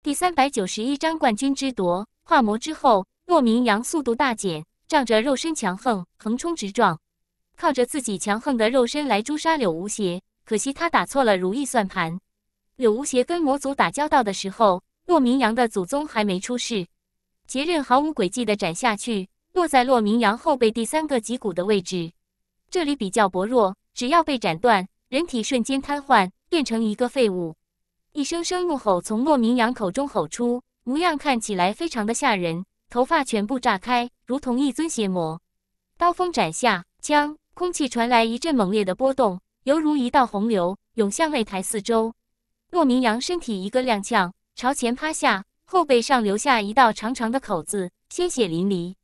第三百九十一章冠军之夺。化魔之后，洛明阳速度大减，仗着肉身强横，横冲直撞，靠着自己强横的肉身来诛杀柳无邪。可惜他打错了如意算盘。柳无邪跟魔族打交道的时候，洛明阳的祖宗还没出世。杰刃毫无轨迹的斩下去，落在洛明阳后背第三个脊骨的位置。这里比较薄弱，只要被斩断，人体瞬间瘫痪，变成一个废物。一声声怒吼从洛明阳口中吼出，模样看起来非常的吓人，头发全部炸开，如同一尊邪魔。刀锋斩下，枪，空气传来一阵猛烈的波动，犹如一道洪流涌向擂台四周。洛明阳身体一个踉跄，朝前趴下，后背上留下一道长长的口子，鲜血淋漓。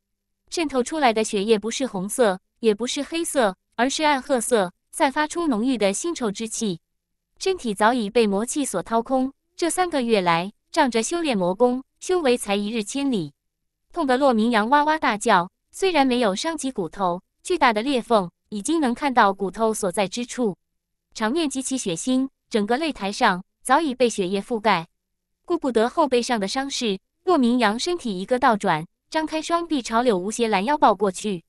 渗透出来的血液不是红色，也不是黑色，而是暗褐色，散发出浓郁的腥臭之气。身体早已被魔气所掏空，这三个月来，仗着修炼魔功，修为才一日千里，痛得骆明阳哇哇大叫。虽然没有伤及骨头，巨大的裂缝已经能看到骨头所在之处，场面极其血腥。整个擂台上早已被血液覆盖。顾不得后背上的伤势，骆明阳身体一个倒转，张开双臂朝柳无邪拦腰抱过去，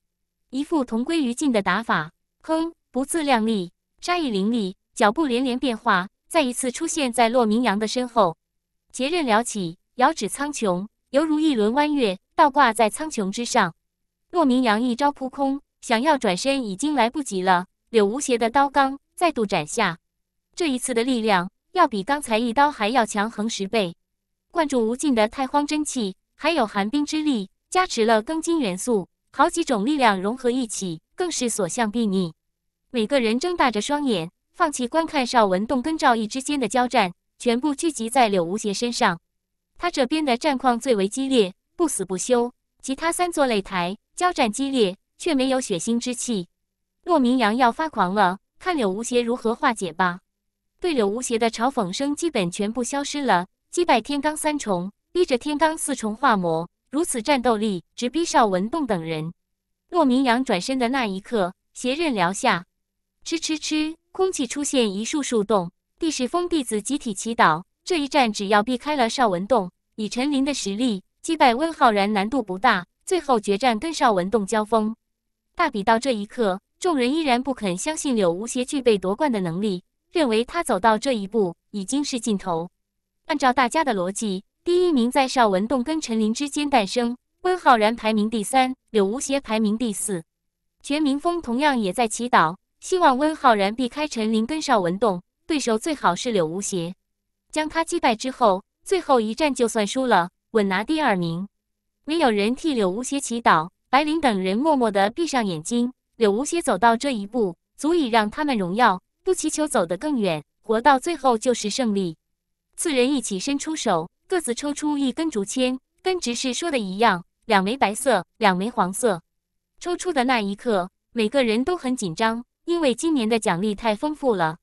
一副同归于尽的打法。哼，不自量力，杀意凌厉。脚步连连变化，再一次出现在骆明阳的身后，截刃撩起，遥指苍穹，犹如一轮弯月倒挂在苍穹之上。骆明阳一招扑空，想要转身已经来不及了。柳无邪的刀罡再度斩下，这一次的力量要比刚才一刀还要强横十倍，灌注无尽的太荒真气，还有寒冰之力加持了庚金元素，好几种力量融合一起，更是所向披靡。每个人睁大着双眼。放弃观看邵文栋跟赵毅之间的交战，全部聚集在柳无邪身上。他这边的战况最为激烈，不死不休。其他三座擂台交战激烈，却没有血腥之气。骆明阳要发狂了，看柳无邪如何化解吧。对柳无邪的嘲讽声基本全部消失了。击败天罡三重，逼着天罡四重化魔，如此战斗力直逼邵文栋等人。骆明阳转身的那一刻，邪刃撩下，吃吃吃。空气出现一树树洞，第十封闭子集体祈祷。这一战只要避开了邵文栋，以陈林的实力击败温浩然难度不大。最后决战跟邵文栋交锋。大比到这一刻，众人依然不肯相信柳无邪具备夺冠的能力，认为他走到这一步已经是尽头。按照大家的逻辑，第一名在邵文栋跟陈林之间诞生，温浩然排名第三，柳无邪排名第四。全民峰同样也在祈祷。希望温浩然避开陈林跟邵文栋，对手最好是柳无邪，将他击败之后，最后一战就算输了，稳拿第二名。没有人替柳无邪祈祷，白灵等人默默地闭上眼睛。柳无邪走到这一步，足以让他们荣耀，不祈求走得更远，活到最后就是胜利。四人一起伸出手，各自抽出一根竹签，跟执事说的一样，两枚白色，两枚黄色。抽出的那一刻，每个人都很紧张。因为今年的奖励太丰富了，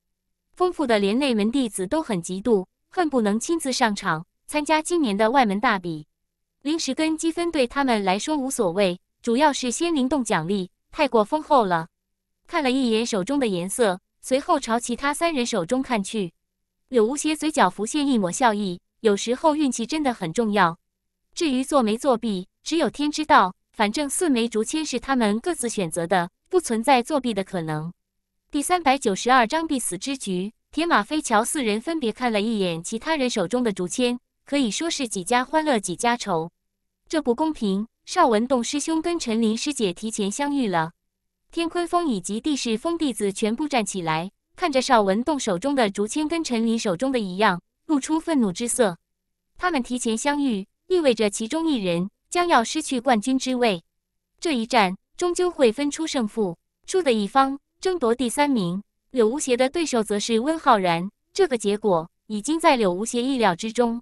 丰富的连内门弟子都很嫉妒，恨不能亲自上场参加今年的外门大比。零食跟积分对他们来说无所谓，主要是仙灵洞奖励太过丰厚了。看了一眼手中的颜色，随后朝其他三人手中看去，柳无邪嘴角浮现一抹笑意。有时候运气真的很重要。至于作没作弊，只有天知道。反正四枚竹签是他们各自选择的。不存在作弊的可能。第三百九十二章必死之局。铁马飞桥四人分别看了一眼其他人手中的竹签，可以说是几家欢乐几家愁，这不公平。邵文栋师兄跟陈琳师姐提前相遇了，天坤峰以及地势峰弟子全部站起来，看着邵文栋手中的竹签跟陈琳手中的一样，露出愤怒之色。他们提前相遇，意味着其中一人将要失去冠军之位。这一战。终究会分出胜负，输的一方争夺第三名。柳无邪的对手则是温浩然，这个结果已经在柳无邪意料之中。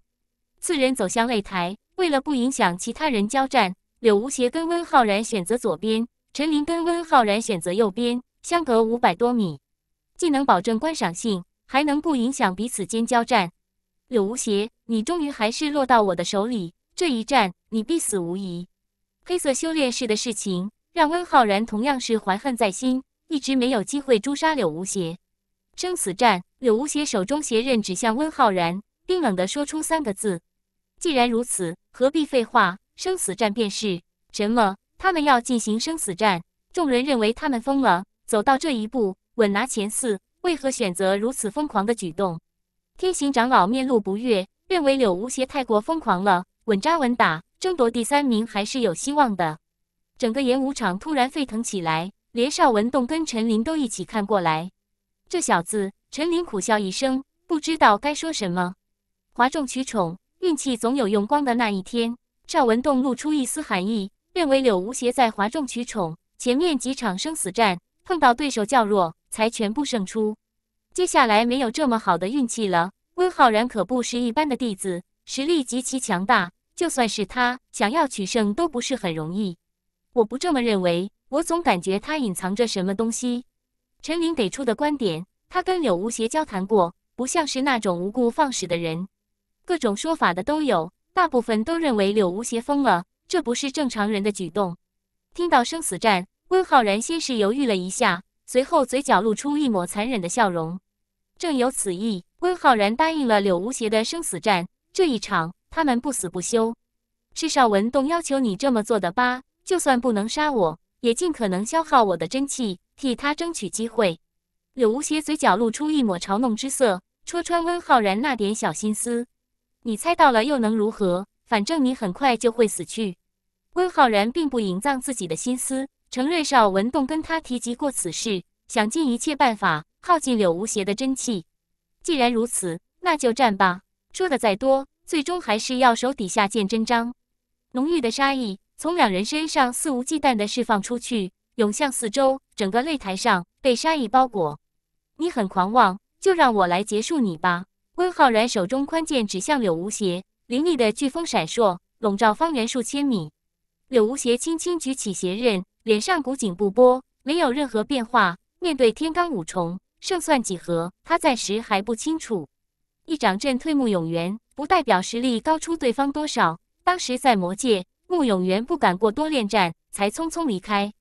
四人走向擂台，为了不影响其他人交战，柳无邪跟温浩然选择左边，陈琳跟温浩然选择右边，相隔五百多米，既能保证观赏性，还能不影响彼此间交战。柳无邪，你终于还是落到我的手里，这一战你必死无疑。黑色修炼室的事情。让温浩然同样是怀恨在心，一直没有机会诛杀柳无邪。生死战，柳无邪手中邪刃指向温浩然，冰冷的说出三个字：“既然如此，何必废话？生死战便是。”什么？他们要进行生死战？众人认为他们疯了。走到这一步，稳拿前四，为何选择如此疯狂的举动？天行长老面露不悦，认为柳无邪太过疯狂了。稳扎稳打，争夺第三名还是有希望的。整个演武场突然沸腾起来，连邵文栋跟陈林都一起看过来。这小子，陈林苦笑一声，不知道该说什么。哗众取宠，运气总有用光的那一天。邵文栋露出一丝寒意，认为柳无邪在哗众取宠。前面几场生死战碰到对手较弱，才全部胜出。接下来没有这么好的运气了。温浩然可不是一般的弟子，实力极其强大，就算是他想要取胜，都不是很容易。我不这么认为，我总感觉他隐藏着什么东西。陈琳给出的观点，他跟柳无邪交谈过，不像是那种无故放矢的人。各种说法的都有，大部分都认为柳无邪疯了，这不是正常人的举动。听到生死战，温浩然先是犹豫了一下，随后嘴角露出一抹残忍的笑容。正有此意，温浩然答应了柳无邪的生死战。这一场，他们不死不休。是邵文栋要求你这么做的吧？就算不能杀我，也尽可能消耗我的真气，替他争取机会。柳无邪嘴角露出一抹嘲弄之色，戳穿温浩然那点小心思。你猜到了又能如何？反正你很快就会死去。温浩然并不隐藏自己的心思，程瑞少文栋跟他提及过此事，想尽一切办法耗尽柳无邪的真气。既然如此，那就战吧。说的再多，最终还是要手底下见真章。浓郁的杀意。从两人身上肆无忌惮地释放出去，涌向四周，整个擂台上被杀意包裹。你很狂妄，就让我来结束你吧！温浩然手中宽剑指向柳无邪，凌厉的飓风闪烁，笼罩方圆数千米。柳无邪轻轻举起邪刃，脸上古井不波，没有任何变化。面对天罡五重，胜算几何？他暂时还不清楚。一掌震退木永元，不代表实力高出对方多少。当时在魔界。穆永元不敢过多恋战，才匆匆离开。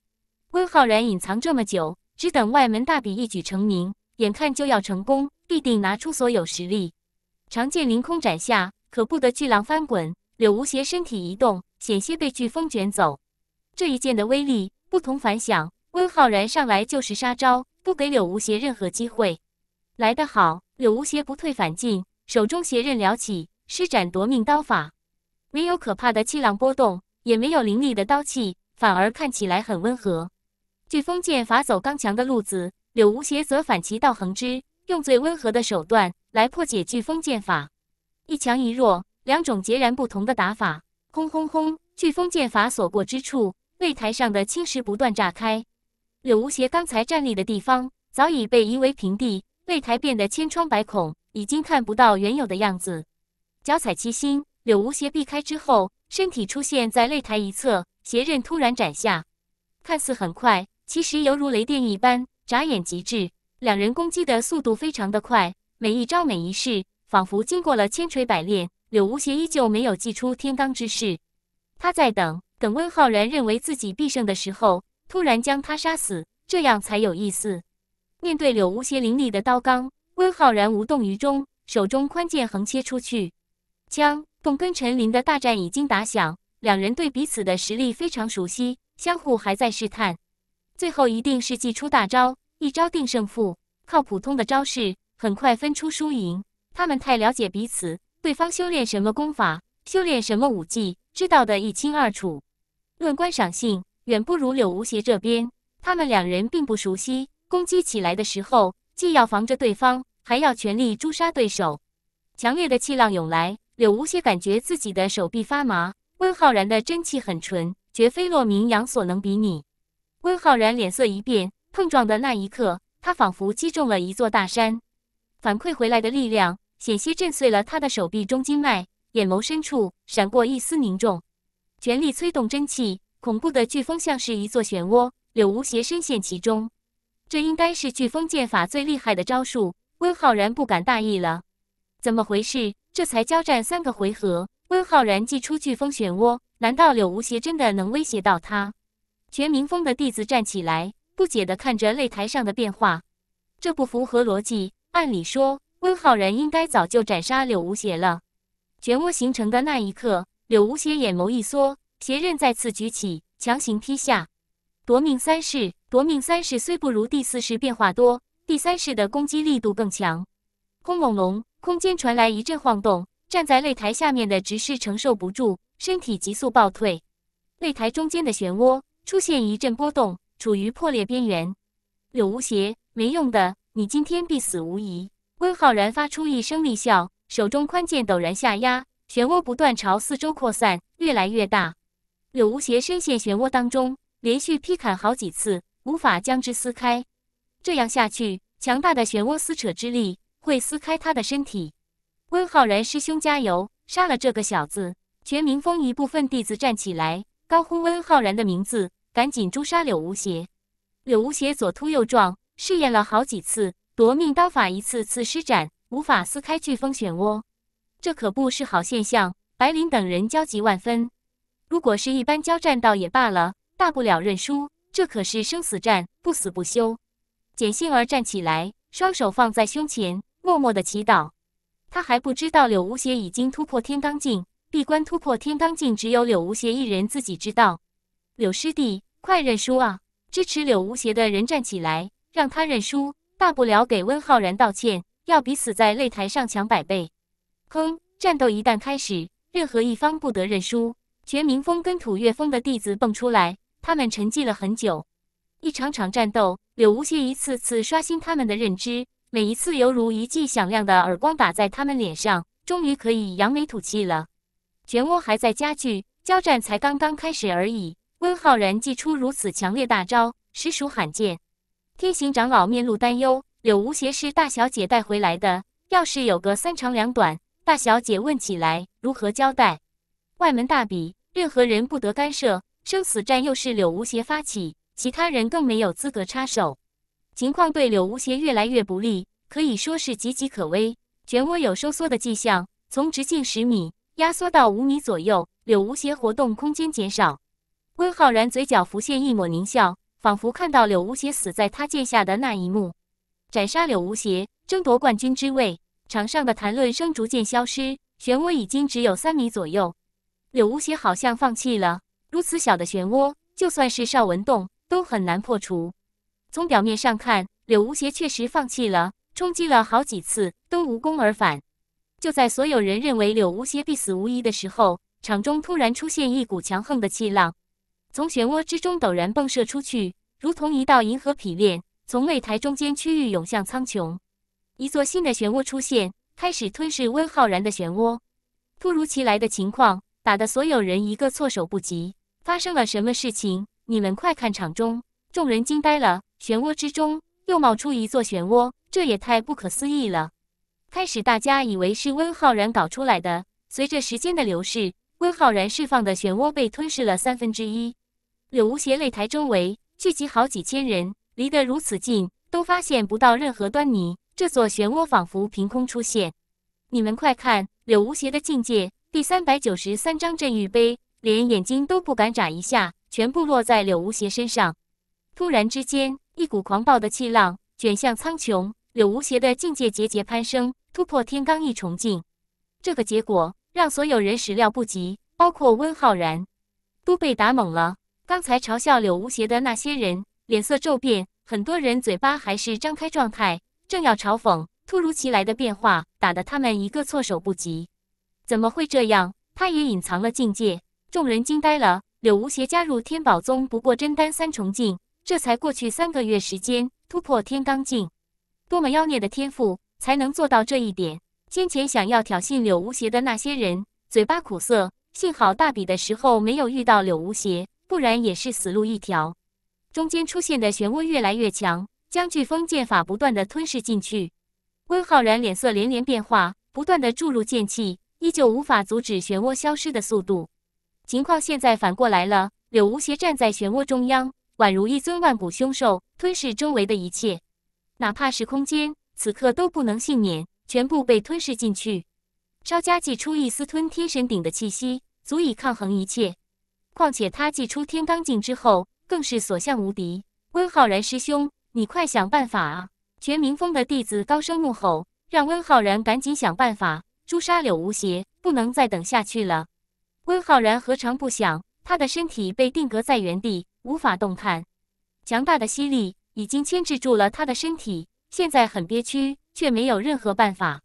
温浩然隐藏这么久，只等外门大比一举成名，眼看就要成功，必定拿出所有实力。长剑凌空斩下，可不得巨浪翻滚。柳无邪身体一动，险些被飓风卷走。这一剑的威力不同凡响。温浩然上来就是杀招，不给柳无邪任何机会。来得好！柳无邪不退反进，手中邪刃撩起，施展夺命刀法。没有可怕的气浪波动，也没有凌厉的刀气，反而看起来很温和。飓风剑法走刚强的路子，柳无邪则反其道横行之，用最温和的手段来破解飓风剑法。一强一弱，两种截然不同的打法。轰轰轰！飓风剑法所过之处，擂台上的青石不断炸开。柳无邪刚才站立的地方早已被夷为平地，擂台变得千疮百孔，已经看不到原有的样子。脚踩七星。柳无邪避开之后，身体出现在擂台一侧，邪刃突然斩下，看似很快，其实犹如雷电一般，眨眼即至。两人攻击的速度非常的快，每一招每一式仿佛经过了千锤百炼。柳无邪依旧没有祭出天罡之势，他在等等温浩然认为自己必胜的时候，突然将他杀死，这样才有意思。面对柳无邪凌厉的刀罡，温浩然无动于衷，手中宽剑横切出去，将。董跟陈林的大战已经打响，两人对彼此的实力非常熟悉，相互还在试探，最后一定是祭出大招，一招定胜负。靠普通的招式，很快分出输赢。他们太了解彼此，对方修炼什么功法，修炼什么武技，知道的一清二楚。论观赏性，远不如柳无邪这边。他们两人并不熟悉，攻击起来的时候，既要防着对方，还要全力诛杀对手。强烈的气浪涌来。柳无邪感觉自己的手臂发麻，温浩然的真气很纯，绝非洛明阳所能比拟。温浩然脸色一变，碰撞的那一刻，他仿佛击中了一座大山，反馈回来的力量险些震碎了他的手臂中经脉，眼眸深处闪过一丝凝重，全力催动真气，恐怖的飓风像是一座漩涡，柳无邪深陷其中。这应该是飓风剑法最厉害的招数，温浩然不敢大意了。怎么回事？这才交战三个回合，温浩然祭出飓风漩涡，难道柳无邪真的能威胁到他？全明峰的弟子站起来，不解地看着擂台上的变化，这不符合逻辑。按理说，温浩然应该早就斩杀柳无邪了。漩涡形成的那一刻，柳无邪眼眸一缩，邪刃再次举起，强行劈下。夺命三式，夺命三式虽不如第四式变化多，第三式的攻击力度更强。轰隆隆！空间传来一阵晃动，站在擂台下面的执事承受不住，身体急速暴退。擂台中间的漩涡出现一阵波动，处于破裂边缘。柳无邪，没用的，你今天必死无疑！温浩然发出一声厉笑，手中宽剑陡然下压，漩涡不断朝四周扩散，越来越大。柳无邪深陷漩涡当中，连续劈砍好几次，无法将之撕开。这样下去，强大的漩涡撕扯之力。会撕开他的身体。温浩然师兄，加油！杀了这个小子！全明峰一部分弟子站起来，高呼温浩然的名字，赶紧诛杀柳无邪。柳无邪左突右撞，试验了好几次夺命刀法，一次次施展，无法撕开飓风漩涡。这可不是好现象！白灵等人焦急万分。如果是一般交战，倒也罢了，大不了认输。这可是生死战，不死不休。简杏儿站起来，双手放在胸前。默默的祈祷，他还不知道柳无邪已经突破天罡境。闭关突破天罡境，只有柳无邪一人自己知道。柳师弟，快认输啊！支持柳无邪的人站起来，让他认输。大不了给温浩然道歉，要比死在擂台上强百倍。哼！战斗一旦开始，任何一方不得认输。绝明峰跟土月峰的弟子蹦出来，他们沉寂了很久。一场场战斗，柳无邪一次次刷新他们的认知。每一次犹如一记响亮的耳光打在他们脸上，终于可以扬眉吐气了。漩涡还在加剧，交战才刚刚开始而已。温浩然祭出如此强烈大招，实属罕见。天行长老面露担忧：“柳无邪是大小姐带回来的，要是有个三长两短，大小姐问起来如何交代？”外门大比，任何人不得干涉。生死战又是柳无邪发起，其他人更没有资格插手。情况对柳无邪越来越不利，可以说是岌岌可危。漩涡有收缩的迹象，从直径十米压缩到五米左右，柳无邪活动空间减少。温浩然嘴角浮现一抹狞笑，仿佛看到柳无邪死在他剑下的那一幕。斩杀柳无邪，争夺冠军之位。场上的谈论声逐渐消失，漩涡已经只有三米左右。柳无邪好像放弃了。如此小的漩涡，就算是邵文栋都很难破除。从表面上看，柳无邪确实放弃了，冲击了好几次都无功而返。就在所有人认为柳无邪必死无疑的时候，场中突然出现一股强横的气浪，从漩涡之中陡然迸射出去，如同一道银河劈裂，从擂台中间区域涌向苍穹。一座新的漩涡出现，开始吞噬温浩然的漩涡。突如其来的情况打得所有人一个措手不及。发生了什么事情？你们快看场中！众人惊呆了。漩涡之中又冒出一座漩涡，这也太不可思议了。开始大家以为是温浩然搞出来的，随着时间的流逝，温浩然释放的漩涡被吞噬了三分之一。柳无邪擂台周围聚集好几千人，离得如此近，都发现不到任何端倪。这座漩涡仿佛凭空出现。你们快看，柳无邪的境界第三百九十三章镇狱碑，连眼睛都不敢眨一下，全部落在柳无邪身上。突然之间。一股狂暴的气浪卷向苍穹，柳无邪的境界节节攀升，突破天罡一重境。这个结果让所有人始料不及，包括温浩然都被打懵了。刚才嘲笑柳无邪的那些人脸色骤变，很多人嘴巴还是张开状态，正要嘲讽，突如其来的变化打得他们一个措手不及。怎么会这样？他也隐藏了境界，众人惊呆了。柳无邪加入天宝宗，不过真丹三重境。这才过去三个月时间，突破天罡境，多么妖孽的天赋才能做到这一点？先前想要挑衅柳无邪的那些人，嘴巴苦涩。幸好大比的时候没有遇到柳无邪，不然也是死路一条。中间出现的漩涡越来越强，将飓风剑法不断的吞噬进去。温浩然脸色连连变化，不断的注入剑气，依旧无法阻止漩涡消失的速度。情况现在反过来了，柳无邪站在漩涡中央。宛如一尊万古凶兽，吞噬周围的一切，哪怕是空间，此刻都不能幸免，全部被吞噬进去。稍加祭出一丝吞天神鼎的气息，足以抗衡一切。况且他祭出天罡镜之后，更是所向无敌。温浩然师兄，你快想办法啊！玄明峰的弟子高声怒吼，让温浩然赶紧想办法诛杀柳无邪，不能再等下去了。温浩然何尝不想？他的身体被定格在原地。无法动弹，强大的吸力已经牵制住了他的身体，现在很憋屈，却没有任何办法。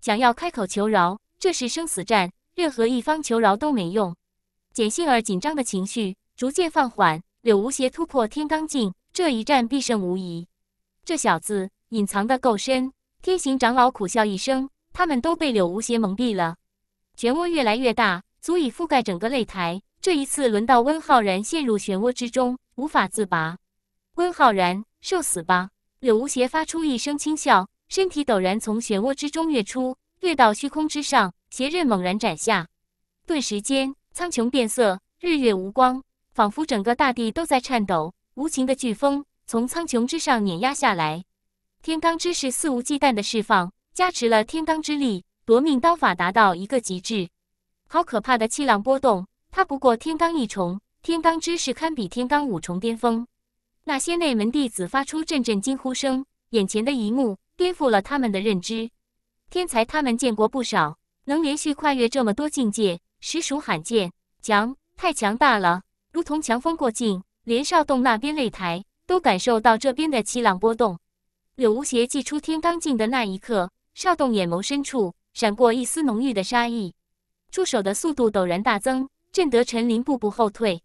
想要开口求饶，这是生死战，任何一方求饶都没用。简杏儿紧张的情绪逐渐放缓。柳无邪突破天罡境，这一战必胜无疑。这小子隐藏的够深。天行长老苦笑一声，他们都被柳无邪蒙蔽了。漩涡越来越大。足以覆盖整个擂台。这一次，轮到温浩然陷入漩涡之中，无法自拔。温浩然，受死吧！柳无邪发出一声轻笑，身体陡然从漩涡之中跃出，跃到虚空之上，邪刃猛然斩下。顿时间，苍穹变色，日月无光，仿佛整个大地都在颤抖。无情的飓风从苍穹之上碾压下来，天罡之势肆无忌惮的释放，加持了天罡之力，夺命刀法达到一个极致。好可怕的气浪波动！他不过天罡一重，天罡之势堪比天罡五重巅峰。那些内门弟子发出阵阵惊呼声，眼前的一幕颠覆了他们的认知。天才，他们见过不少，能连续跨越这么多境界，实属罕见。强，太强大了，如同强风过境，连少栋那边擂台都感受到这边的气浪波动。柳无邪祭出天罡境的那一刻，少栋眼眸深处闪过一丝浓郁的杀意。出手的速度陡然大增，震得陈林步步后退。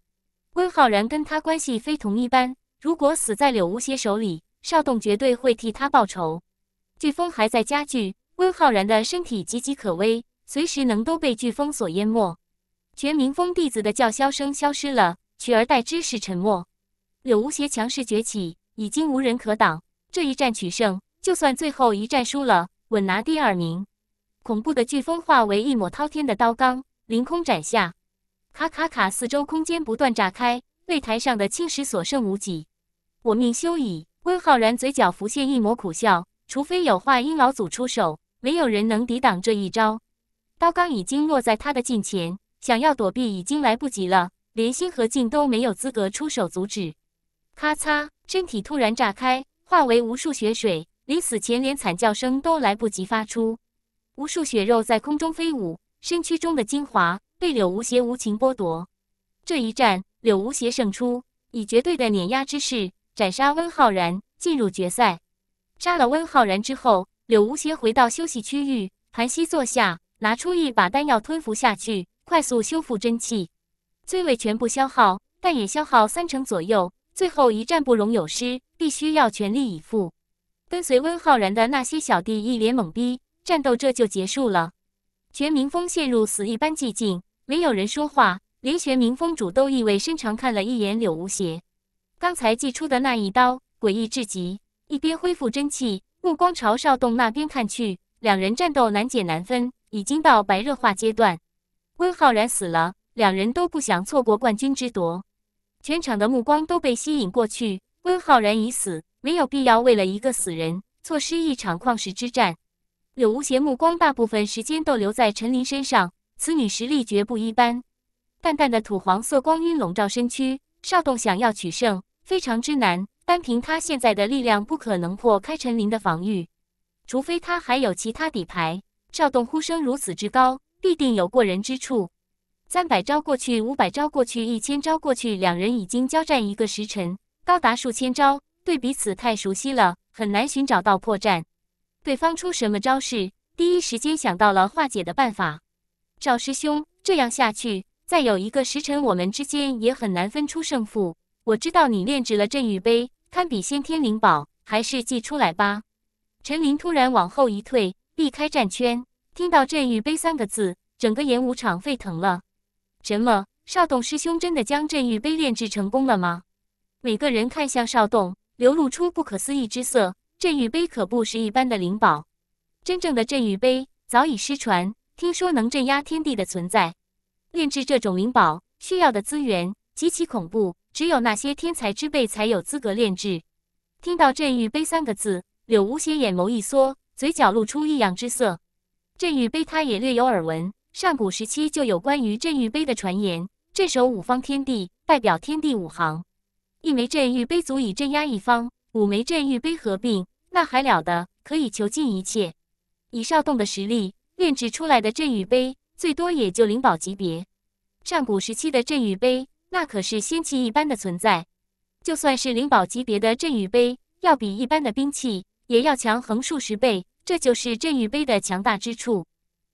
温浩然跟他关系非同一般，如果死在柳无邪手里，邵栋绝对会替他报仇。飓风还在加剧，温浩然的身体岌岌可危，随时能都被飓风所淹没。全明峰弟子的叫嚣声消失了，取而代之是沉默。柳无邪强势崛起，已经无人可挡。这一战取胜，就算最后一战输了，稳拿第二名。恐怖的飓风化为一抹滔天的刀罡，凌空斩下。卡卡卡！四周空间不断炸开，擂台上的青石所剩无几。我命休矣！温浩然嘴角浮现一抹苦笑。除非有化阴老祖出手，没有人能抵挡这一招。刀罡已经落在他的近前，想要躲避已经来不及了。连星河镜都没有资格出手阻止。咔嚓！身体突然炸开，化为无数血水。临死前连惨叫声都来不及发出。无数血肉在空中飞舞，身躯中的精华被柳无邪无情剥夺。这一战，柳无邪胜出，以绝对的碾压之势斩杀温浩然，进入决赛。杀了温浩然之后，柳无邪回到休息区域，盘膝坐下，拿出一把丹药吞服下去，快速修复真气。虽未全部消耗，但也消耗三成左右。最后一战不容有失，必须要全力以赴。跟随温浩然的那些小弟一脸懵逼。战斗这就结束了，玄明峰陷入死一般寂静，没有人说话，连玄明峰主都意味深长看了一眼柳无邪。刚才祭出的那一刀诡异至极，一边恢复真气，目光朝少栋那边看去。两人战斗难解难分，已经到白热化阶段。温浩然死了，两人都不想错过冠军之夺。全场的目光都被吸引过去。温浩然已死，没有必要为了一个死人错失一场旷世之战。柳无邪目光大部分时间都留在陈琳身上，此女实力绝不一般。淡淡的土黄色光晕笼罩身躯，邵栋想要取胜非常之难，单凭他现在的力量不可能破开陈琳的防御，除非他还有其他底牌。邵栋呼声如此之高，必定有过人之处。三百招过去，五百招过去，一千招过去，两人已经交战一个时辰，高达数千招，对彼此太熟悉了，很难寻找到破绽。对方出什么招式，第一时间想到了化解的办法。赵师兄，这样下去，再有一个时辰，我们之间也很难分出胜负。我知道你炼制了镇狱碑，堪比先天灵宝，还是祭出来吧。陈林突然往后一退，避开战圈。听到“镇狱碑”三个字，整个演武场沸腾了。什么？少栋师兄真的将镇狱碑炼制成功了吗？每个人看向少栋，流露出不可思议之色。镇狱碑可不是一般的灵宝，真正的镇狱碑早已失传。听说能镇压天地的存在，炼制这种灵宝需要的资源极其恐怖，只有那些天才之辈才有资格炼制。听到“镇狱碑”三个字，柳无邪眼眸一缩，嘴角露出异样之色。镇狱碑他也略有耳闻，上古时期就有关于镇狱碑的传言。镇守五方天地，代表天地五行，一枚镇狱碑足以镇压一方。五枚镇玉杯合并，那还了得？可以囚禁一切。以少栋的实力炼制出来的镇玉杯最多也就灵宝级别。上古时期的镇玉杯，那可是仙器一般的存在。就算是灵宝级别的镇玉杯，要比一般的兵器也要强横数十倍。这就是镇玉杯的强大之处。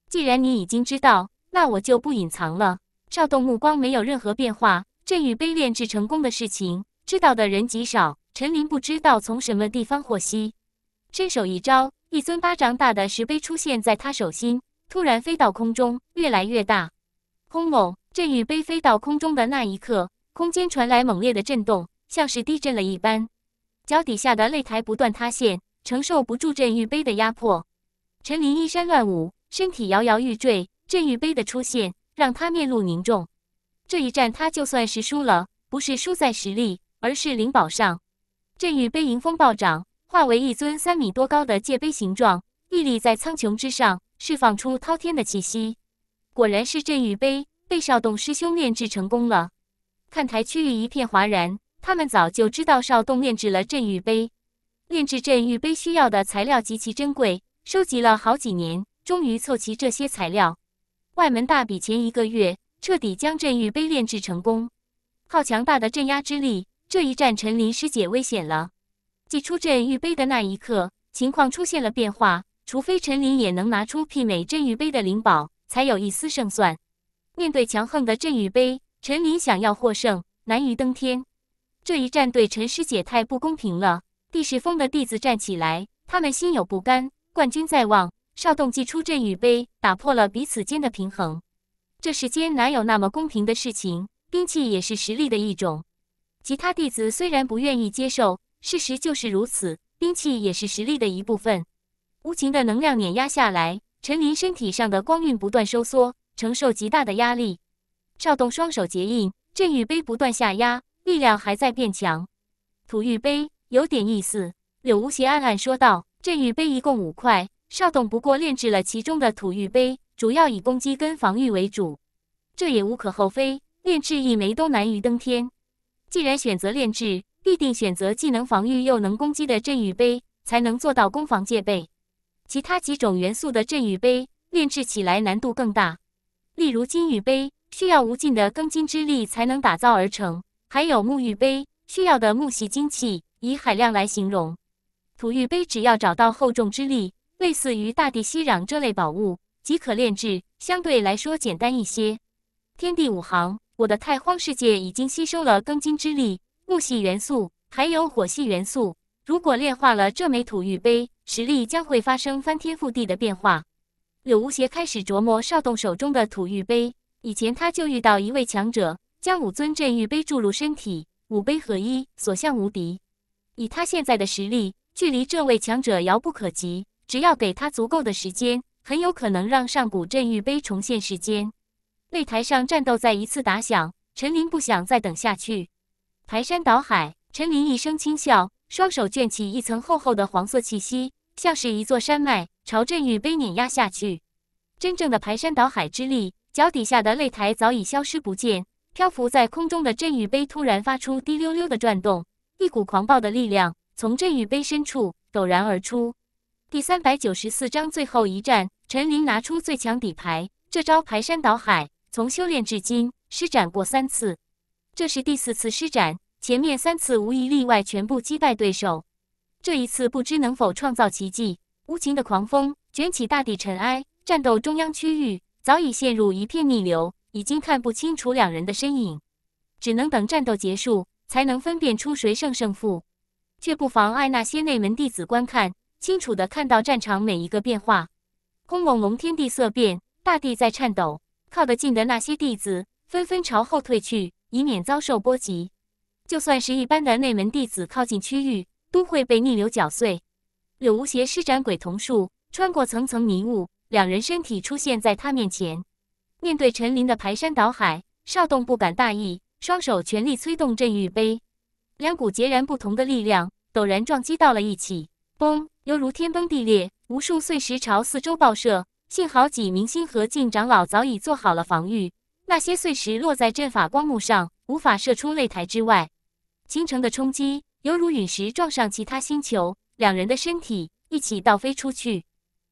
既然你已经知道，那我就不隐藏了。少栋目光没有任何变化。镇玉杯炼制成功的事情，知道的人极少。陈林不知道从什么地方获悉，伸手一招，一尊巴掌大的石碑出现在他手心，突然飞到空中，越来越大。轰隆！镇狱碑飞到空中的那一刻，空间传来猛烈的震动，像是地震了一般。脚底下的擂台不断塌陷，承受不住镇狱碑的压迫。陈林衣衫乱舞，身体摇摇欲坠。镇狱碑的出现让他面露凝重。这一战，他就算是输了，不是输在实力，而是灵宝上。镇狱碑迎风暴涨，化为一尊三米多高的界碑形状，屹立在苍穹之上，释放出滔天的气息。果然，是镇狱碑被少栋师兄炼制成功了。看台区域一片哗然，他们早就知道少栋炼制了镇狱碑。炼制镇狱碑需要的材料极其珍贵，收集了好几年，终于凑齐这些材料。外门大比前一个月，彻底将镇狱碑炼制成功，靠强大的镇压之力。这一战，陈琳师姐危险了。祭出镇玉杯的那一刻，情况出现了变化。除非陈琳也能拿出媲美镇玉杯的灵宝，才有一丝胜算。面对强横的镇玉杯，陈琳想要获胜，难于登天。这一战对陈师姐太不公平了。帝释峰的弟子站起来，他们心有不甘。冠军在望，邵动祭出镇玉杯，打破了彼此间的平衡。这世间哪有那么公平的事情？兵器也是实力的一种。其他弟子虽然不愿意接受，事实就是如此。兵器也是实力的一部分。无情的能量碾压下来，陈林身体上的光晕不断收缩，承受极大的压力。邵栋双手结印，镇玉碑不断下压，力量还在变强。土玉碑有点意思，柳无邪暗暗说道。镇玉碑一共五块，邵栋不过炼制了其中的土玉碑，主要以攻击跟防御为主。这也无可厚非，炼制一枚都难于登天。既然选择炼制，必定选择既能防御又能攻击的镇狱碑，才能做到攻防戒备。其他几种元素的镇狱碑炼制起来难度更大，例如金玉碑需要无尽的庚金之力才能打造而成，还有木玉碑需要的木系精气以海量来形容。土玉碑只要找到厚重之力，类似于大地熙壤这类宝物即可炼制，相对来说简单一些。天地五行。我的太荒世界已经吸收了庚金之力、木系元素，还有火系元素。如果炼化了这枚土玉杯，实力将会发生翻天覆地的变化。柳无邪开始琢磨邵动手中的土玉杯。以前他就遇到一位强者，将五尊镇玉杯注入身体，五杯合一，所向无敌。以他现在的实力，距离这位强者遥不可及。只要给他足够的时间，很有可能让上古镇玉杯重现世间。擂台上战斗再一次打响，陈琳不想再等下去。排山倒海，陈琳一声轻笑，双手卷起一层厚厚的黄色气息，像是一座山脉朝镇宇碑碾压下去。真正的排山倒海之力，脚底下的擂台早已消失不见。漂浮在空中的镇宇碑突然发出滴溜溜的转动，一股狂暴的力量从镇宇碑深处陡然而出。第三百九十四章最后一战，陈琳拿出最强底牌，这招排山倒海。从修炼至今，施展过三次，这是第四次施展。前面三次无一例外，全部击败对手。这一次不知能否创造奇迹。无情的狂风卷起大地尘埃，战斗中央区域早已陷入一片逆流，已经看不清楚两人的身影，只能等战斗结束才能分辨出谁胜胜负。却不妨碍那些内门弟子观看，清楚的看到战场每一个变化。空隆隆，天地色变，大地在颤抖。靠得近的那些弟子纷纷朝后退去，以免遭受波及。就算是一般的内门弟子靠近区域，都会被逆流搅碎。柳无邪施展鬼瞳术，穿过层层迷雾，两人身体出现在他面前。面对陈林的排山倒海，邵栋不敢大意，双手全力催动镇玉碑，两股截然不同的力量陡然撞击到了一起，崩，犹如天崩地裂，无数碎石朝四周爆射。幸好几名星河镜长老早已做好了防御，那些碎石落在阵法光幕上，无法射出擂台之外。倾城的冲击犹如陨石撞上其他星球，两人的身体一起倒飞出去。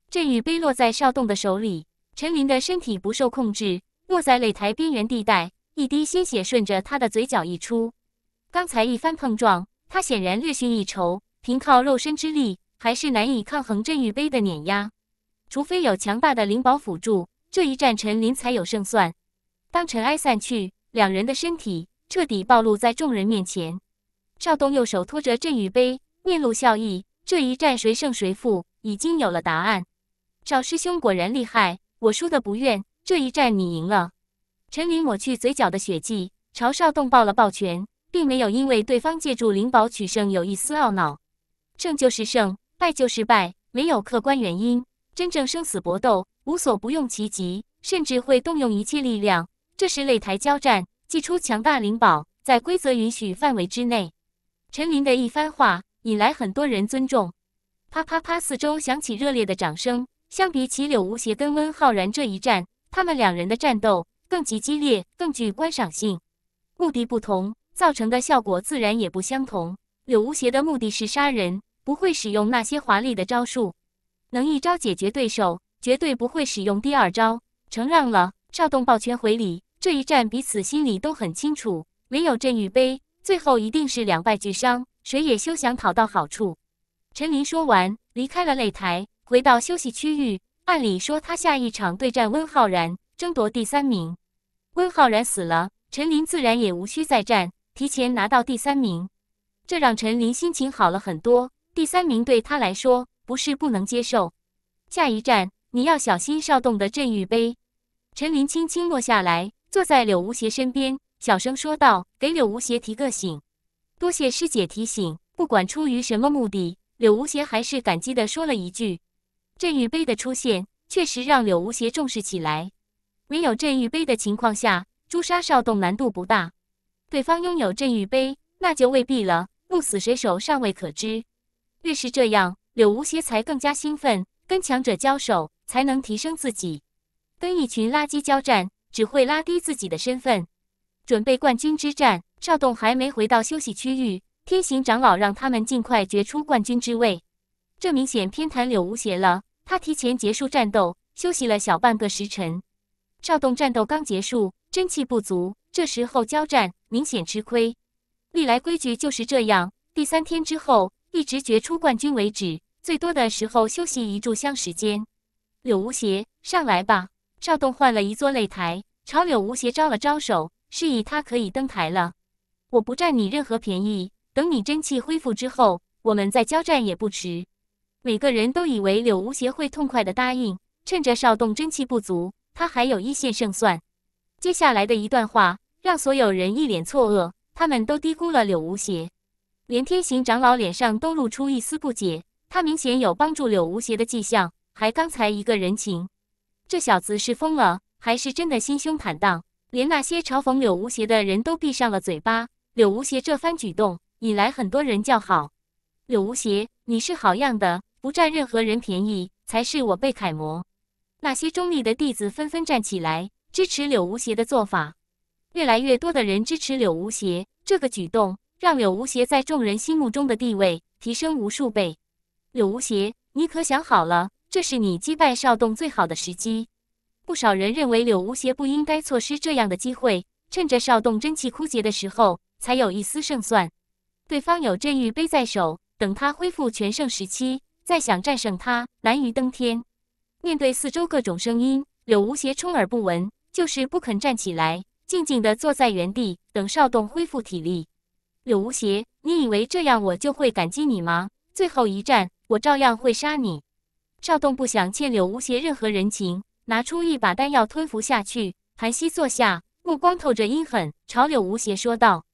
镇狱杯落在少栋的手里，陈林的身体不受控制，落在擂台边缘地带，一滴鲜血顺着他的嘴角溢出。刚才一番碰撞，他显然略逊一筹，凭靠肉身之力还是难以抗衡镇狱杯的碾压。除非有强大的灵宝辅助，这一战陈琳才有胜算。当尘埃散去，两人的身体彻底暴露在众人面前。邵东右手托着镇宇杯，面露笑意。这一战谁胜谁负已经有了答案。赵师兄果然厉害，我输的不怨。这一战你赢了。陈琳抹去嘴角的血迹，朝邵东抱了抱拳，并没有因为对方借助灵宝取胜有一丝懊恼。胜就是胜，败就是败，没有客观原因。真正生死搏斗，无所不用其极，甚至会动用一切力量。这时擂台交战，祭出强大灵宝，在规则允许范围之内。陈林的一番话引来很多人尊重。啪啪啪，四周响起热烈的掌声。相比起柳无邪跟温浩然这一战，他们两人的战斗更极激烈，更具观赏性。目的不同，造成的效果自然也不相同。柳无邪的目的是杀人，不会使用那些华丽的招数。能一招解决对手，绝对不会使用第二招。承让了，邵栋抱拳回礼。这一战，彼此心里都很清楚，没有镇与碑，最后一定是两败俱伤，谁也休想讨到好处。陈林说完，离开了擂台，回到休息区域。按理说，他下一场对战温浩然，争夺第三名。温浩然死了，陈林自然也无需再战，提前拿到第三名，这让陈林心情好了很多。第三名对他来说。不是不能接受，下一站你要小心少动的镇狱碑。陈林轻轻落下来，坐在柳无邪身边，小声说道：“给柳无邪提个醒。”多谢师姐提醒。不管出于什么目的，柳无邪还是感激的说了一句：“镇狱碑的出现确实让柳无邪重视起来。没有镇狱碑的情况下，诛杀少动难度不大。对方拥有镇狱碑，那就未必了，鹿死谁手尚未可知。越是这样。”柳无邪才更加兴奋，跟强者交手才能提升自己，跟一群垃圾交战只会拉低自己的身份。准备冠军之战，邵栋还没回到休息区域，天行长老让他们尽快决出冠军之位。这明显偏袒柳无邪了。他提前结束战斗，休息了小半个时辰。邵栋战斗刚结束，真气不足，这时候交战明显吃亏。历来规矩就是这样，第三天之后一直决出冠军为止。最多的时候休息一炷香时间。柳无邪，上来吧。邵栋换了一座擂台，朝柳无邪招了招手，示意他可以登台了。我不占你任何便宜，等你真气恢复之后，我们再交战也不迟。每个人都以为柳无邪会痛快的答应，趁着邵栋真气不足，他还有一线胜算。接下来的一段话让所有人一脸错愕，他们都低估了柳无邪，连天行长老脸上都露出一丝不解。他明显有帮助柳无邪的迹象，还刚才一个人情，这小子是疯了还是真的心胸坦荡？连那些嘲讽柳无邪的人都闭上了嘴巴。柳无邪这番举动引来很多人叫好。柳无邪，你是好样的，不占任何人便宜，才是我辈楷模。那些中立的弟子纷纷站起来支持柳无邪的做法，越来越多的人支持柳无邪这个举动，让柳无邪在众人心目中的地位提升无数倍。柳无邪，你可想好了？这是你击败少动最好的时机。不少人认为柳无邪不应该错失这样的机会，趁着少动真气枯竭的时候才有一丝胜算。对方有镇狱杯在手，等他恢复全盛时期，再想战胜他难于登天。面对四周各种声音，柳无邪充耳不闻，就是不肯站起来，静静地坐在原地等少动恢复体力。柳无邪，你以为这样我就会感激你吗？最后一战。我照样会杀你。邵栋不想欠柳无邪任何人情，拿出一把丹药吞服下去，盘膝坐下，目光透着阴狠，朝柳无邪说道：“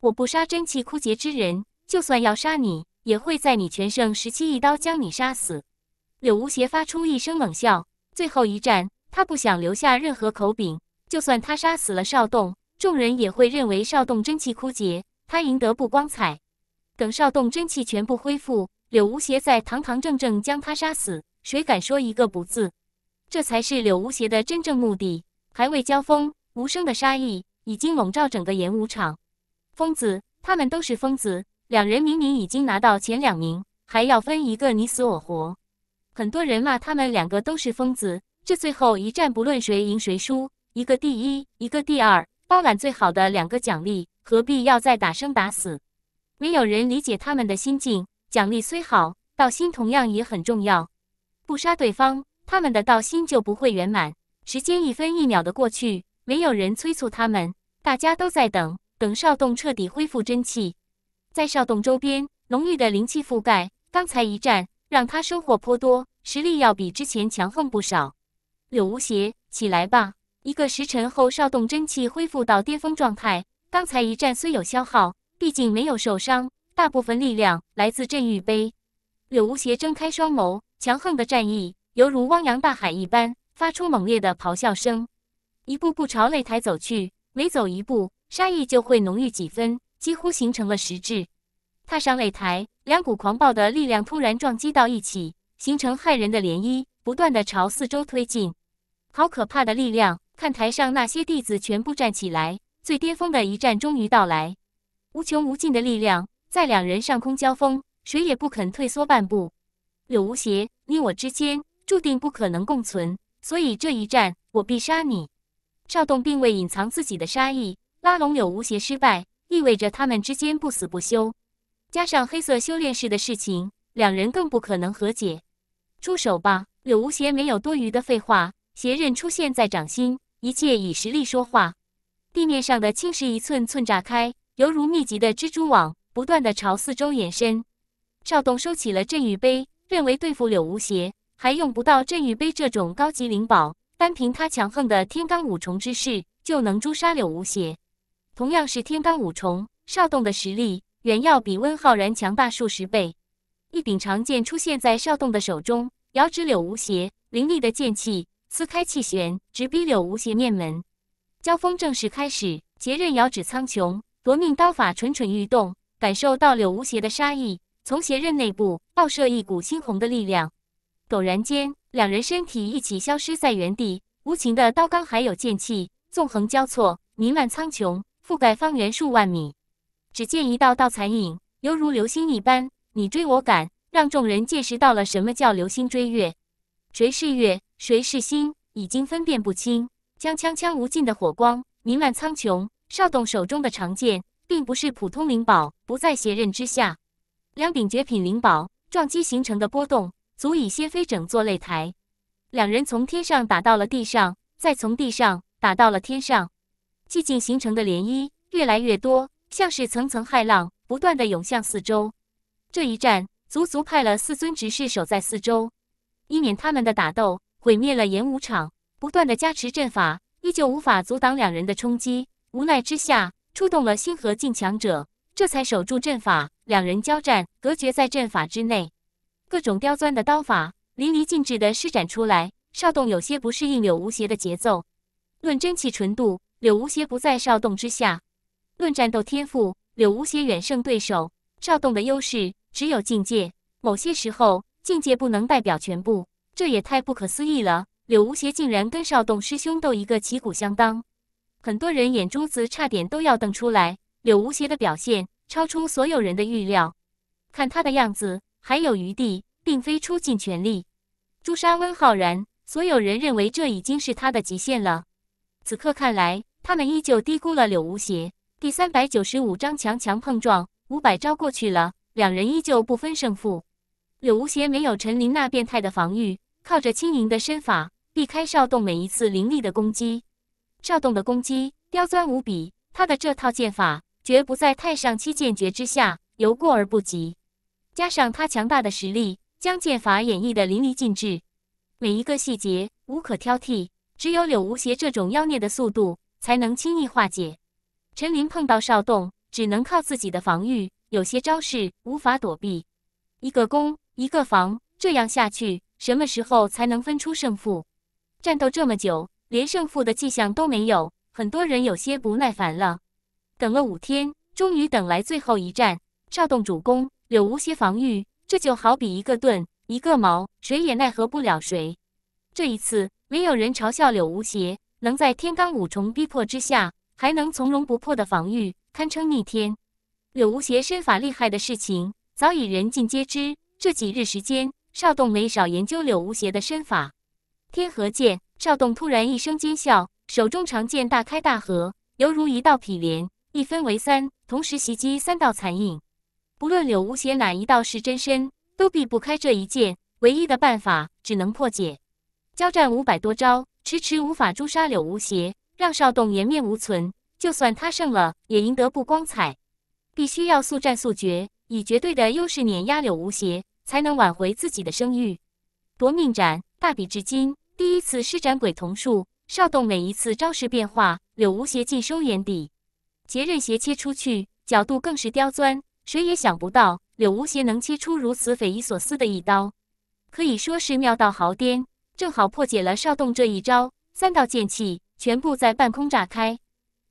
我不杀真气枯竭之人，就算要杀你，也会在你全盛时期一刀将你杀死。”柳无邪发出一声冷笑。最后一战，他不想留下任何口柄，就算他杀死了邵栋，众人也会认为邵栋真气枯竭，他赢得不光彩。等邵栋真气全部恢复。柳无邪在堂堂正正将他杀死，谁敢说一个不字？这才是柳无邪的真正目的。还未交锋，无声的杀意已经笼罩整个演武场。疯子，他们都是疯子。两人明明已经拿到前两名，还要分一个你死我活。很多人骂他们两个都是疯子。这最后一战，不论谁赢谁输，一个第一，一个第二，包揽最好的两个奖励，何必要再打生打死？没有人理解他们的心境。奖励虽好，道心同样也很重要。不杀对方，他们的道心就不会圆满。时间一分一秒的过去，没有人催促他们，大家都在等，等少动彻底恢复真气。在少动周边，浓郁的灵气覆盖。刚才一战，让他收获颇多，实力要比之前强横不少。柳无邪，起来吧！一个时辰后，少动真气恢复到巅峰状态。刚才一战虽有消耗，毕竟没有受伤。大部分力量来自镇狱碑。柳无邪睁开双眸，强横的战意犹如汪洋大海一般，发出猛烈的咆哮声，一步步朝擂台走去。每走一步，杀意就会浓郁几分，几乎形成了实质。踏上擂台，两股狂暴的力量突然撞击到一起，形成骇人的涟漪，不断的朝四周推进。好可怕的力量！看台上那些弟子全部站起来。最巅峰的一战终于到来，无穷无尽的力量。在两人上空交锋，谁也不肯退缩半步。柳无邪，你我之间注定不可能共存，所以这一战我必杀你。邵栋并未隐藏自己的杀意，拉拢柳无邪失败，意味着他们之间不死不休。加上黑色修炼室的事情，两人更不可能和解。出手吧！柳无邪没有多余的废话，邪刃出现在掌心，一切以实力说话。地面上的青石一寸寸炸开，犹如密集的蜘蛛网。不断的朝四周延伸，邵栋收起了镇宇杯，认为对付柳无邪还用不到镇宇杯这种高级灵宝，单凭他强横的天罡五重之势就能诛杀柳无邪。同样是天罡五重，邵栋的实力远要比温浩然强大数十倍。一柄长剑出现在邵栋的手中，遥指柳无邪，凌厉的剑气撕开气旋，直逼柳无邪面门。交锋正式开始，截刃遥指苍穹，夺命刀法蠢蠢欲动。感受到柳无邪的杀意，从邪刃内部爆射一股猩红的力量。陡然间，两人身体一起消失在原地。无情的刀罡还有剑气纵横交错，弥漫苍穹，覆盖方圆数万米。只见一道道残影，犹如流星一般，你追我赶，让众人见识到了什么叫流星追月。谁是月，谁是星，已经分辨不清。将枪枪无尽的火光弥漫苍穹，少动手中的长剑。并不是普通灵宝，不在邪刃之下。两柄绝品灵宝撞击形成的波动，足以掀飞整座擂台。两人从天上打到了地上，再从地上打到了天上。寂静形成的涟漪越来越多，像是层层骇浪，不断的涌向四周。这一战，足足派了四尊执事守在四周，以免他们的打斗毁灭了演武场。不断的加持阵法，依旧无法阻挡两人的冲击。无奈之下。出动了星河境强者，这才守住阵法。两人交战，隔绝在阵法之内，各种刁钻的刀法淋漓尽致的施展出来。少栋有些不适应柳无邪的节奏。论真气纯度，柳无邪不在少栋之下；论战斗天赋，柳无邪远胜对手。少栋的优势只有境界，某些时候境界不能代表全部。这也太不可思议了！柳无邪竟然跟少栋师兄斗一个旗鼓相当。很多人眼珠子差点都要瞪出来。柳无邪的表现超出所有人的预料，看他的样子还有余地，并非出尽全力诛杀温浩然。所有人认为这已经是他的极限了。此刻看来，他们依旧低估了柳无邪。第三百九十五章强强碰撞，五百招过去了，两人依旧不分胜负。柳无邪没有陈琳那变态的防御，靠着轻盈的身法避开邵栋每一次凌厉的攻击。邵栋的攻击刁钻无比，他的这套剑法绝不在太上七剑诀之下，有过而不及。加上他强大的实力，将剑法演绎的淋漓尽致，每一个细节无可挑剔。只有柳无邪这种妖孽的速度，才能轻易化解。陈林碰到邵栋，只能靠自己的防御，有些招式无法躲避。一个攻，一个防，这样下去，什么时候才能分出胜负？战斗这么久。连胜负的迹象都没有，很多人有些不耐烦了。等了五天，终于等来最后一战。邵栋主攻，柳无邪防御，这就好比一个盾，一个矛，谁也奈何不了谁。这一次，没有人嘲笑柳无邪能在天罡五重逼迫之下还能从容不迫的防御，堪称逆天。柳无邪身法厉害的事情早已人尽皆知。这几日时间，邵栋没少研究柳无邪的身法，天河剑。邵栋突然一声尖笑，手中长剑大开大合，犹如一道匹连，一分为三，同时袭击三道残影。不论柳无邪哪一道是真身，都避不开这一剑。唯一的办法只能破解。交战五百多招，迟迟无法诛杀柳无邪，让邵栋颜面无存。就算他胜了，也赢得不光彩。必须要速战速决，以绝对的优势碾压柳无邪，才能挽回自己的声誉。夺命斩，大比至今。第一次施展鬼瞳术，邵栋每一次招式变化，柳无邪尽收眼底。截刃斜切出去，角度更是刁钻，谁也想不到柳无邪能切出如此匪夷所思的一刀，可以说是妙到毫巅，正好破解了邵栋这一招。三道剑气全部在半空炸开，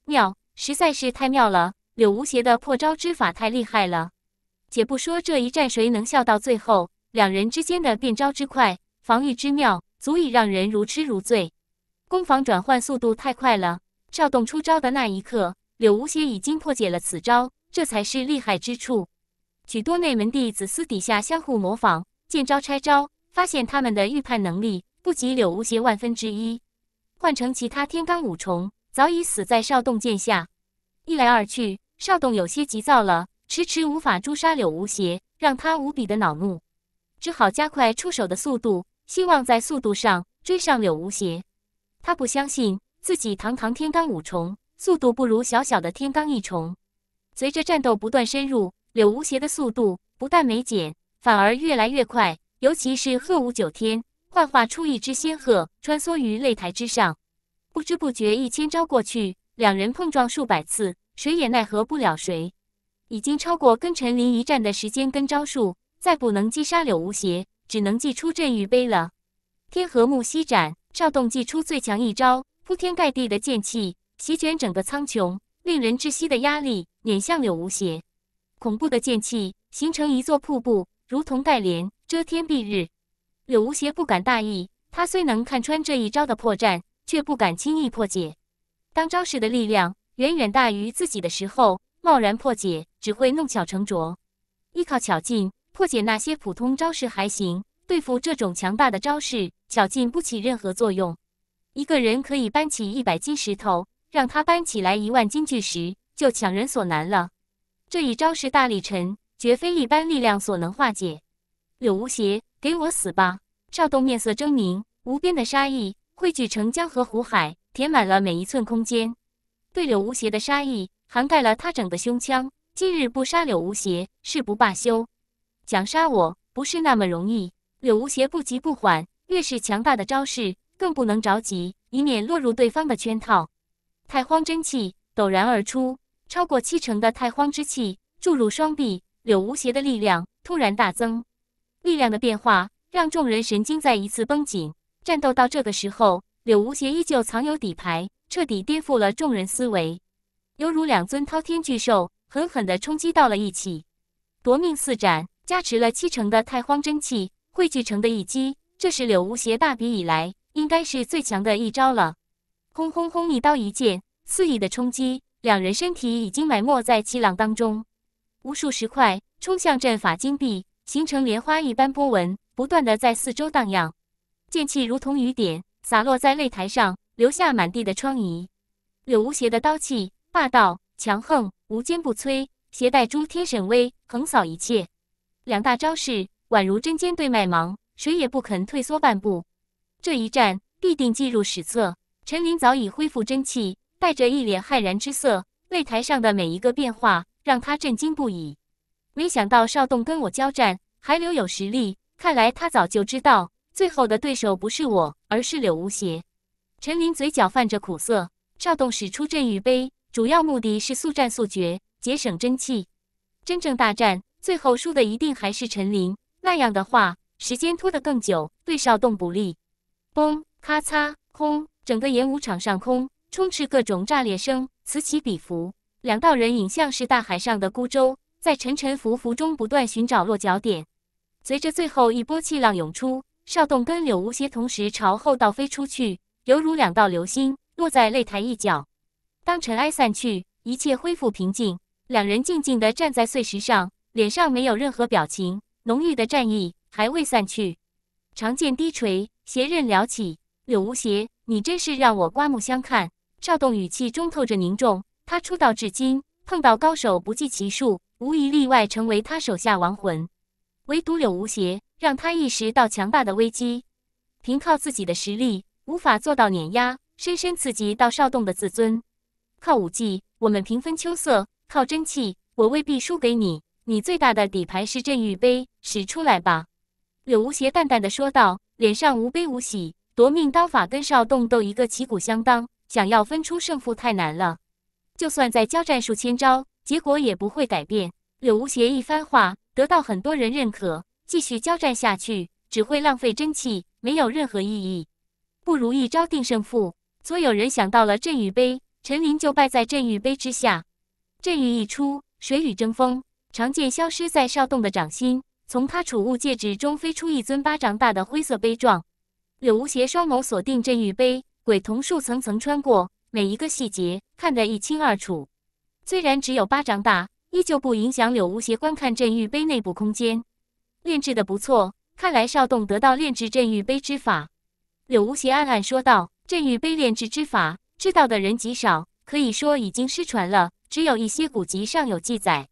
妙，实在是太妙了！柳无邪的破招之法太厉害了。且不说这一战谁能笑到最后，两人之间的变招之快，防御之妙。足以让人如痴如醉，攻防转换速度太快了。邵栋出招的那一刻，柳无邪已经破解了此招，这才是厉害之处。许多内门弟子私底下相互模仿，见招拆招，发现他们的预判能力不及柳无邪万分之一。换成其他天罡五重，早已死在少栋剑下。一来二去，少栋有些急躁了，迟迟无法诛杀柳无邪，让他无比的恼怒，只好加快出手的速度。希望在速度上追上柳无邪，他不相信自己堂堂天罡五重，速度不如小小的天罡一重。随着战斗不断深入，柳无邪的速度不但没减，反而越来越快。尤其是鹤舞九天，幻化出一只仙鹤，穿梭于擂台之上。不知不觉，一千招过去，两人碰撞数百次，谁也奈何不了谁。已经超过跟陈琳一战的时间跟招数，再不能击杀柳无邪。只能祭出镇狱碑了。天河木西斩少动祭出最强一招，铺天盖地的剑气席卷整个苍穹，令人窒息的压力碾向柳无邪。恐怖的剑气形成一座瀑布，如同盖帘遮天蔽日。柳无邪不敢大意，他虽能看穿这一招的破绽，却不敢轻易破解。当招式的力量远远大于自己的时候，贸然破解只会弄巧成拙。依靠巧劲。破解那些普通招式还行，对付这种强大的招式，巧劲不起任何作用。一个人可以搬起一百斤石头，让他搬起来一万斤巨石，就强人所难了。这一招式大力沉，绝非一般力量所能化解。柳无邪，给我死吧！邵东面色狰狞，无边的杀意汇聚成江河湖海，填满了每一寸空间。对柳无邪的杀意，涵盖了他整个胸腔。今日不杀柳无邪，誓不罢休。想杀我不是那么容易。柳无邪不急不缓，越是强大的招式，更不能着急，以免落入对方的圈套。太荒真气陡然而出，超过七成的太荒之气注入双臂，柳无邪的力量突然大增。力量的变化让众人神经再一次绷紧。战斗到这个时候，柳无邪依旧藏有底牌，彻底颠覆了众人思维，犹如两尊滔天巨兽，狠狠地冲击到了一起。夺命四斩。加持了七成的太荒真气汇聚成的一击，这是柳无邪大比以来应该是最强的一招了。轰轰轰！一刀一剑，肆意的冲击，两人身体已经埋没在气浪当中。无数石块冲向阵法金壁，形成莲花一般波纹，不断的在四周荡漾。剑气如同雨点洒落在擂台上，留下满地的疮痍。柳无邪的刀气霸道强横，无坚不摧，携带诸天神威，横扫一切。两大招式宛如针尖对麦芒，谁也不肯退缩半步。这一战必定记入史册。陈琳早已恢复真气，带着一脸骇然之色。擂台上的每一个变化让他震惊不已。没想到邵栋跟我交战还留有实力，看来他早就知道最后的对手不是我，而是柳无邪。陈琳嘴角泛着苦涩。邵栋使出镇宇杯，主要目的是速战速决，节省真气。真正大战。最后输的一定还是陈琳。那样的话，时间拖得更久，对少栋不利。嘣，咔嚓，轰，整个演武场上空充斥各种炸裂声，此起彼伏。两道人影像是大海上的孤舟，在沉沉浮浮中不断寻找落脚点。随着最后一波气浪涌出，少栋跟柳无邪同时朝后倒飞出去，犹如两道流星，落在擂台一角。当尘埃散去，一切恢复平静，两人静静地站在碎石上。脸上没有任何表情，浓郁的战意还未散去，长剑低垂，斜刃撩起。柳无邪，你真是让我刮目相看。邵栋语气中透着凝重，他出道至今碰到高手不计其数，无一例外成为他手下亡魂，唯独柳无邪让他意识到强大的危机。凭靠自己的实力无法做到碾压，深深刺激到邵栋的自尊。靠武技，我们平分秋色；靠真气，我未必输给你。你最大的底牌是镇玉碑，使出来吧。”柳无邪淡淡的说道，脸上无悲无喜。夺命刀法跟少栋都一个旗鼓相当，想要分出胜负太难了。就算再交战数千招，结果也不会改变。柳无邪一番话得到很多人认可，继续交战下去只会浪费真气，没有任何意义。不如一招定胜负。所有人想到了镇玉碑，陈林就败在镇玉碑之下。镇玉一出，谁与争锋？长剑消失在邵栋的掌心，从他储物戒指中飞出一尊巴掌大的灰色杯状。柳无邪双眸锁定镇狱杯，鬼瞳术层层穿过每一个细节，看得一清二楚。虽然只有巴掌大，依旧不影响柳无邪观看镇狱杯内部空间。炼制的不错，看来邵栋得到炼制镇狱杯之法。柳无邪暗暗说道：“镇狱杯炼制之法，知道的人极少，可以说已经失传了，只有一些古籍上有记载。”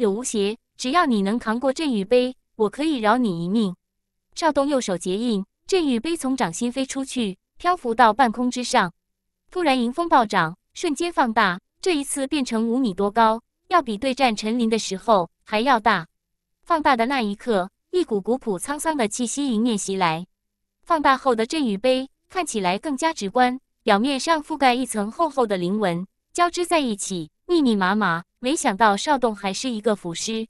柳无邪，只要你能扛过镇雨碑，我可以饶你一命。少东右手结印，镇雨碑从掌心飞出去，漂浮到半空之上。突然迎风暴涨，瞬间放大。这一次变成五米多高，要比对战陈林的时候还要大。放大的那一刻，一股古朴沧桑的气息迎面袭来。放大后的镇雨碑看起来更加直观，表面上覆盖一层厚厚的灵纹，交织在一起。密密麻麻，没想到邵栋还是一个腐尸。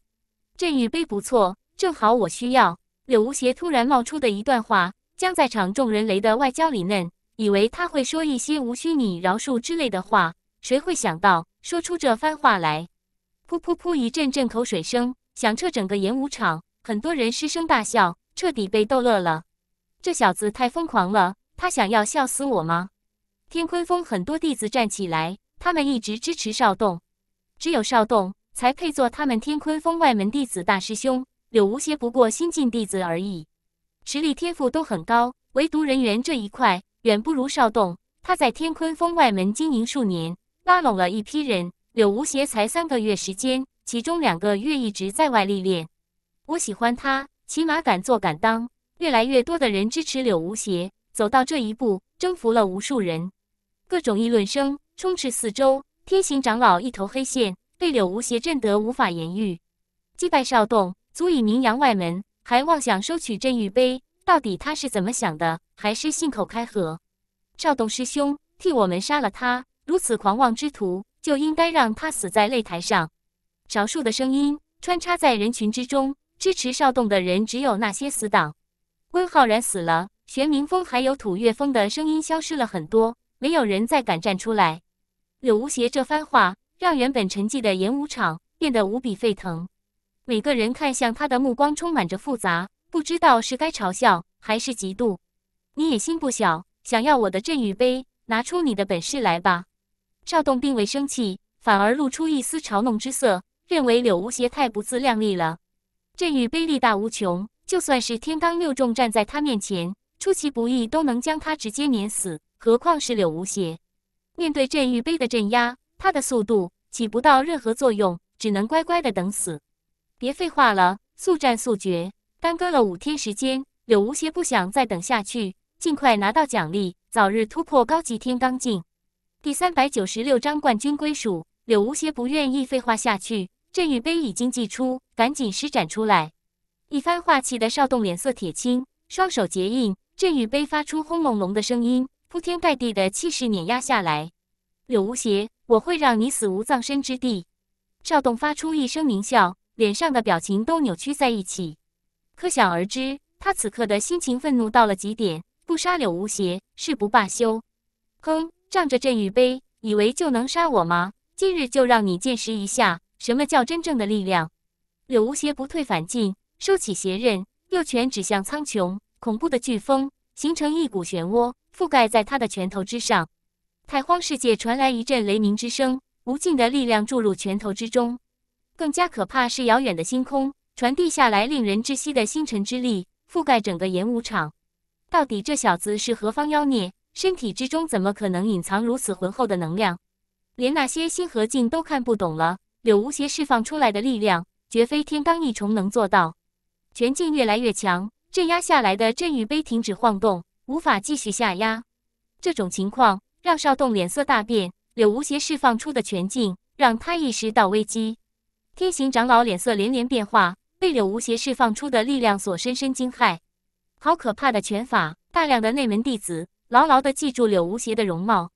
镇狱碑不错，正好我需要。柳无邪突然冒出的一段话，将在场众人雷的外焦里嫩，以为他会说一些无需你饶恕之类的话，谁会想到说出这番话来？噗噗噗！一阵阵口水声响彻整个演武场，很多人失声大笑，彻底被逗乐了。这小子太疯狂了，他想要笑死我吗？天坤峰很多弟子站起来。他们一直支持少栋，只有少栋才配做他们天坤峰外门弟子大师兄。柳无邪不过新晋弟子而已，实力天赋都很高，唯独人缘这一块远不如少栋。他在天坤峰外门经营数年，拉拢了一批人。柳无邪才三个月时间，其中两个月一直在外历练。我喜欢他，起码敢做敢当。越来越多的人支持柳无邪，走到这一步，征服了无数人，各种议论声。充斥四周，天行长老一头黑线，被柳无邪震得无法言喻。击败少动足以名扬外门，还妄想收取镇狱碑，到底他是怎么想的？还是信口开河？少动师兄，替我们杀了他！如此狂妄之徒，就应该让他死在擂台上。少数的声音穿插在人群之中，支持少动的人只有那些死党。温浩然死了，玄冥峰还有土月峰的声音消失了很多，没有人再敢站出来。柳无邪这番话，让原本沉寂的演武场变得无比沸腾。每个人看向他的目光充满着复杂，不知道是该嘲笑还是嫉妒。你也心不小，想要我的镇宇杯，拿出你的本事来吧。邵栋并未生气，反而露出一丝嘲弄之色，认为柳无邪太不自量力了。镇宇杯力大无穷，就算是天罡六重站在他面前，出其不意都能将他直接碾死，何况是柳无邪。面对镇狱碑的镇压，他的速度起不到任何作用，只能乖乖的等死。别废话了，速战速决，耽搁了五天时间，柳无邪不想再等下去，尽快拿到奖励，早日突破高级天罡境。第三百九十六章冠军归属，柳无邪不愿意废话下去，镇狱碑已经祭出，赶紧施展出来。一番话气得邵栋脸色铁青，双手结印，镇狱碑发出轰隆隆的声音。铺天盖地的气势碾压下来，柳无邪，我会让你死无葬身之地！邵栋发出一声狞笑，脸上的表情都扭曲在一起，可想而知，他此刻的心情愤怒到了极点，不杀柳无邪誓不罢休。哼，仗着镇狱碑以为就能杀我吗？今日就让你见识一下什么叫真正的力量！柳无邪不退反进，收起邪刃，右拳指向苍穹，恐怖的飓风形成一股漩涡。覆盖在他的拳头之上，太荒世界传来一阵雷鸣之声，无尽的力量注入拳头之中。更加可怕是遥远的星空传递下来，令人窒息的星辰之力覆盖整个演武场。到底这小子是何方妖孽？身体之中怎么可能隐藏如此浑厚的能量？连那些星河镜都看不懂了。柳无邪释放出来的力量，绝非天罡一虫能做到。拳劲越来越强，镇压下来的镇狱碑停止晃动。无法继续下压，这种情况让邵栋脸色大变。柳无邪释放出的拳劲让他意识到危机。天行长老脸色连连变化，被柳无邪释放出的力量所深深惊骇。好可怕的拳法！大量的内门弟子牢牢的记住柳无邪的容貌。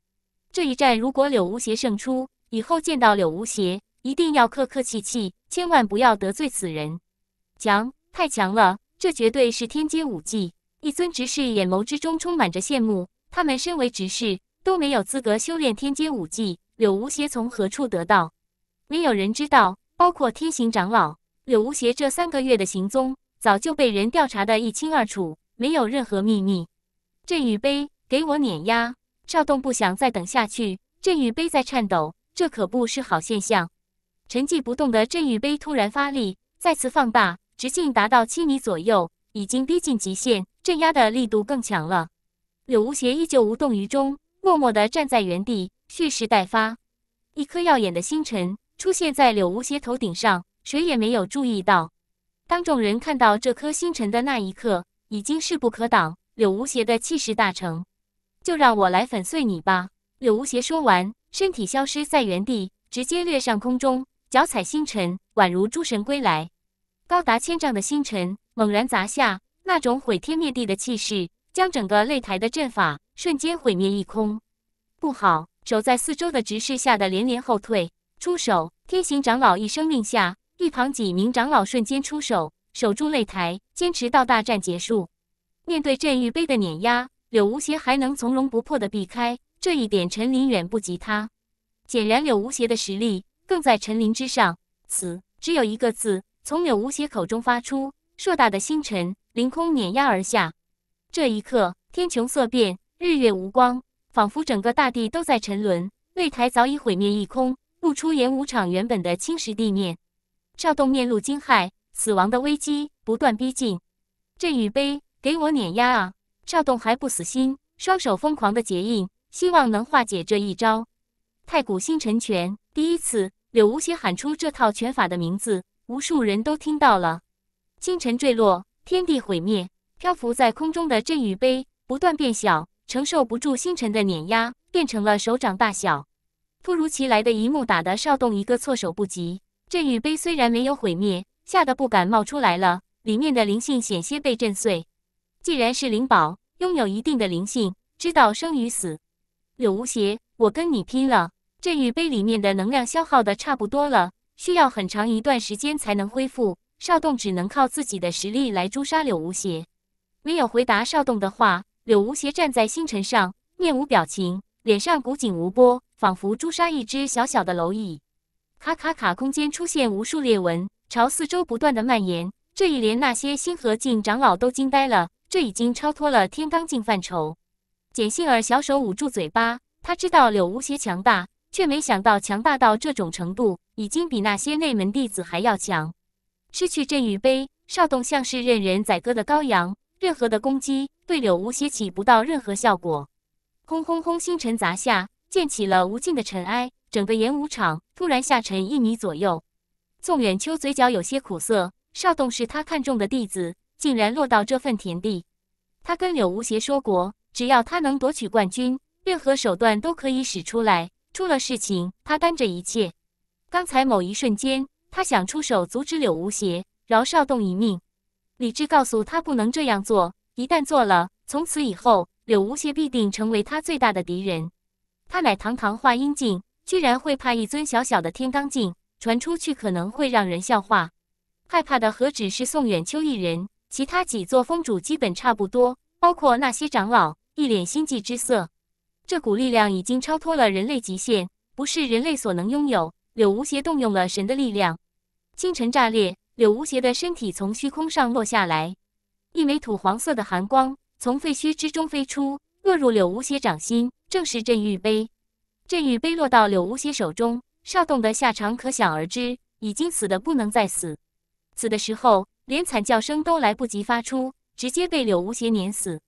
这一战如果柳无邪胜出，以后见到柳无邪一定要客客气气，千万不要得罪此人。强，太强了！这绝对是天阶武技。一尊执事眼眸之中充满着羡慕，他们身为执事都没有资格修炼天阶武技，柳无邪从何处得到？没有人知道，包括天行长老，柳无邪这三个月的行踪早就被人调查得一清二楚，没有任何秘密。镇宇碑，给我碾压！邵栋不想再等下去，镇宇碑在颤抖，这可不是好现象。沉寂不动的镇宇碑突然发力，再次放大，直径达到七米左右，已经逼近极限。镇压的力度更强了，柳无邪依旧无动于衷，默默地站在原地，蓄势待发。一颗耀眼的星辰出现在柳无邪头顶上，谁也没有注意到。当众人看到这颗星辰的那一刻，已经势不可挡。柳无邪的气势大成，就让我来粉碎你吧！柳无邪说完，身体消失在原地，直接掠上空中，脚踩星辰，宛如诸神归来。高达千丈的星辰猛然砸下。那种毁天灭地的气势，将整个擂台的阵法瞬间毁灭一空。不好！守在四周的执事吓得连连后退，出手。天行长老一声令下，一旁几名长老瞬间出手，守住擂台，坚持到大战结束。面对镇狱碑的碾压，柳无邪还能从容不迫地避开，这一点陈林远不及他。显然，柳无邪的实力更在陈林之上。此只有一个字，从柳无邪口中发出。硕大的星辰。凌空碾压而下，这一刻，天穹色变，日月无光，仿佛整个大地都在沉沦。擂台早已毁灭一空，露出演武场原本的青石地面。邵栋面露惊骇，死亡的危机不断逼近。这宇杯，给我碾压啊！邵栋还不死心，双手疯狂的结印，希望能化解这一招。太古星辰拳，第一次，柳无邪喊出这套拳法的名字，无数人都听到了。星辰坠落。天地毁灭，漂浮在空中的镇宇碑不断变小，承受不住星辰的碾压，变成了手掌大小。突如其来的一幕打得邵栋一个措手不及。镇宇碑虽然没有毁灭，吓得不敢冒出来了，里面的灵性险些被震碎。既然是灵宝，拥有一定的灵性，知道生与死。柳无邪，我跟你拼了！镇宇碑里面的能量消耗的差不多了，需要很长一段时间才能恢复。邵栋只能靠自己的实力来诛杀柳无邪。没有回答邵栋的话，柳无邪站在星辰上，面无表情，脸上古井无波，仿佛诛杀一只小小的蝼蚁。卡卡卡，空间出现无数裂纹，朝四周不断的蔓延。这一连那些星河镜长老都惊呆了，这已经超脱了天罡镜范畴。简杏儿小手捂住嘴巴，他知道柳无邪强大，却没想到强大到这种程度，已经比那些内门弟子还要强。失去镇宇碑，邵栋像是任人宰割的羔羊，任何的攻击对柳无邪起不到任何效果。轰轰轰！星辰砸下，溅起了无尽的尘埃，整个演武场突然下沉一米左右。宋远秋嘴角有些苦涩，邵栋是他看中的弟子，竟然落到这份田地。他跟柳无邪说过，只要他能夺取冠军，任何手段都可以使出来。出了事情，他担着一切。刚才某一瞬间。他想出手阻止柳无邪饶少栋一命，理智告诉他不能这样做。一旦做了，从此以后柳无邪必定成为他最大的敌人。他乃堂堂化阴境，居然会怕一尊小小的天罡镜，传出去可能会让人笑话。害怕的何止是宋远秋一人，其他几座峰主基本差不多，包括那些长老，一脸心悸之色。这股力量已经超脱了人类极限，不是人类所能拥有。柳无邪动用了神的力量。星辰炸裂，柳无邪的身体从虚空上落下来，一枚土黄色的寒光从废墟之中飞出，落入柳无邪掌心，正是镇狱杯。镇狱杯落到柳无邪手中，邵栋的下场可想而知，已经死的不能再死，死的时候连惨叫声都来不及发出，直接被柳无邪碾死。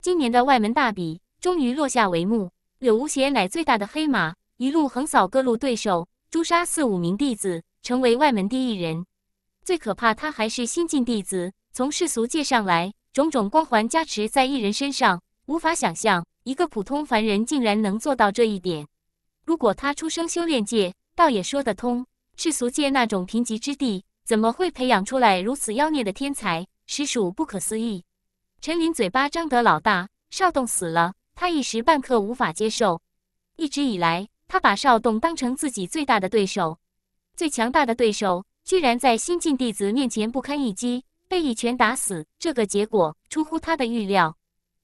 今年的外门大比终于落下帷幕，柳无邪乃最大的黑马，一路横扫各路对手，诛杀四五名弟子。成为外门第一人，最可怕。他还是新晋弟子，从世俗界上来，种种光环加持在一人身上，无法想象一个普通凡人竟然能做到这一点。如果他出生修炼界，倒也说得通。世俗界那种贫瘠之地，怎么会培养出来如此妖孽的天才？实属不可思议。陈林嘴巴张得老大，少栋死了，他一时半刻无法接受。一直以来，他把少栋当成自己最大的对手。最强大的对手居然在新晋弟子面前不堪一击，被一拳打死。这个结果出乎他的预料。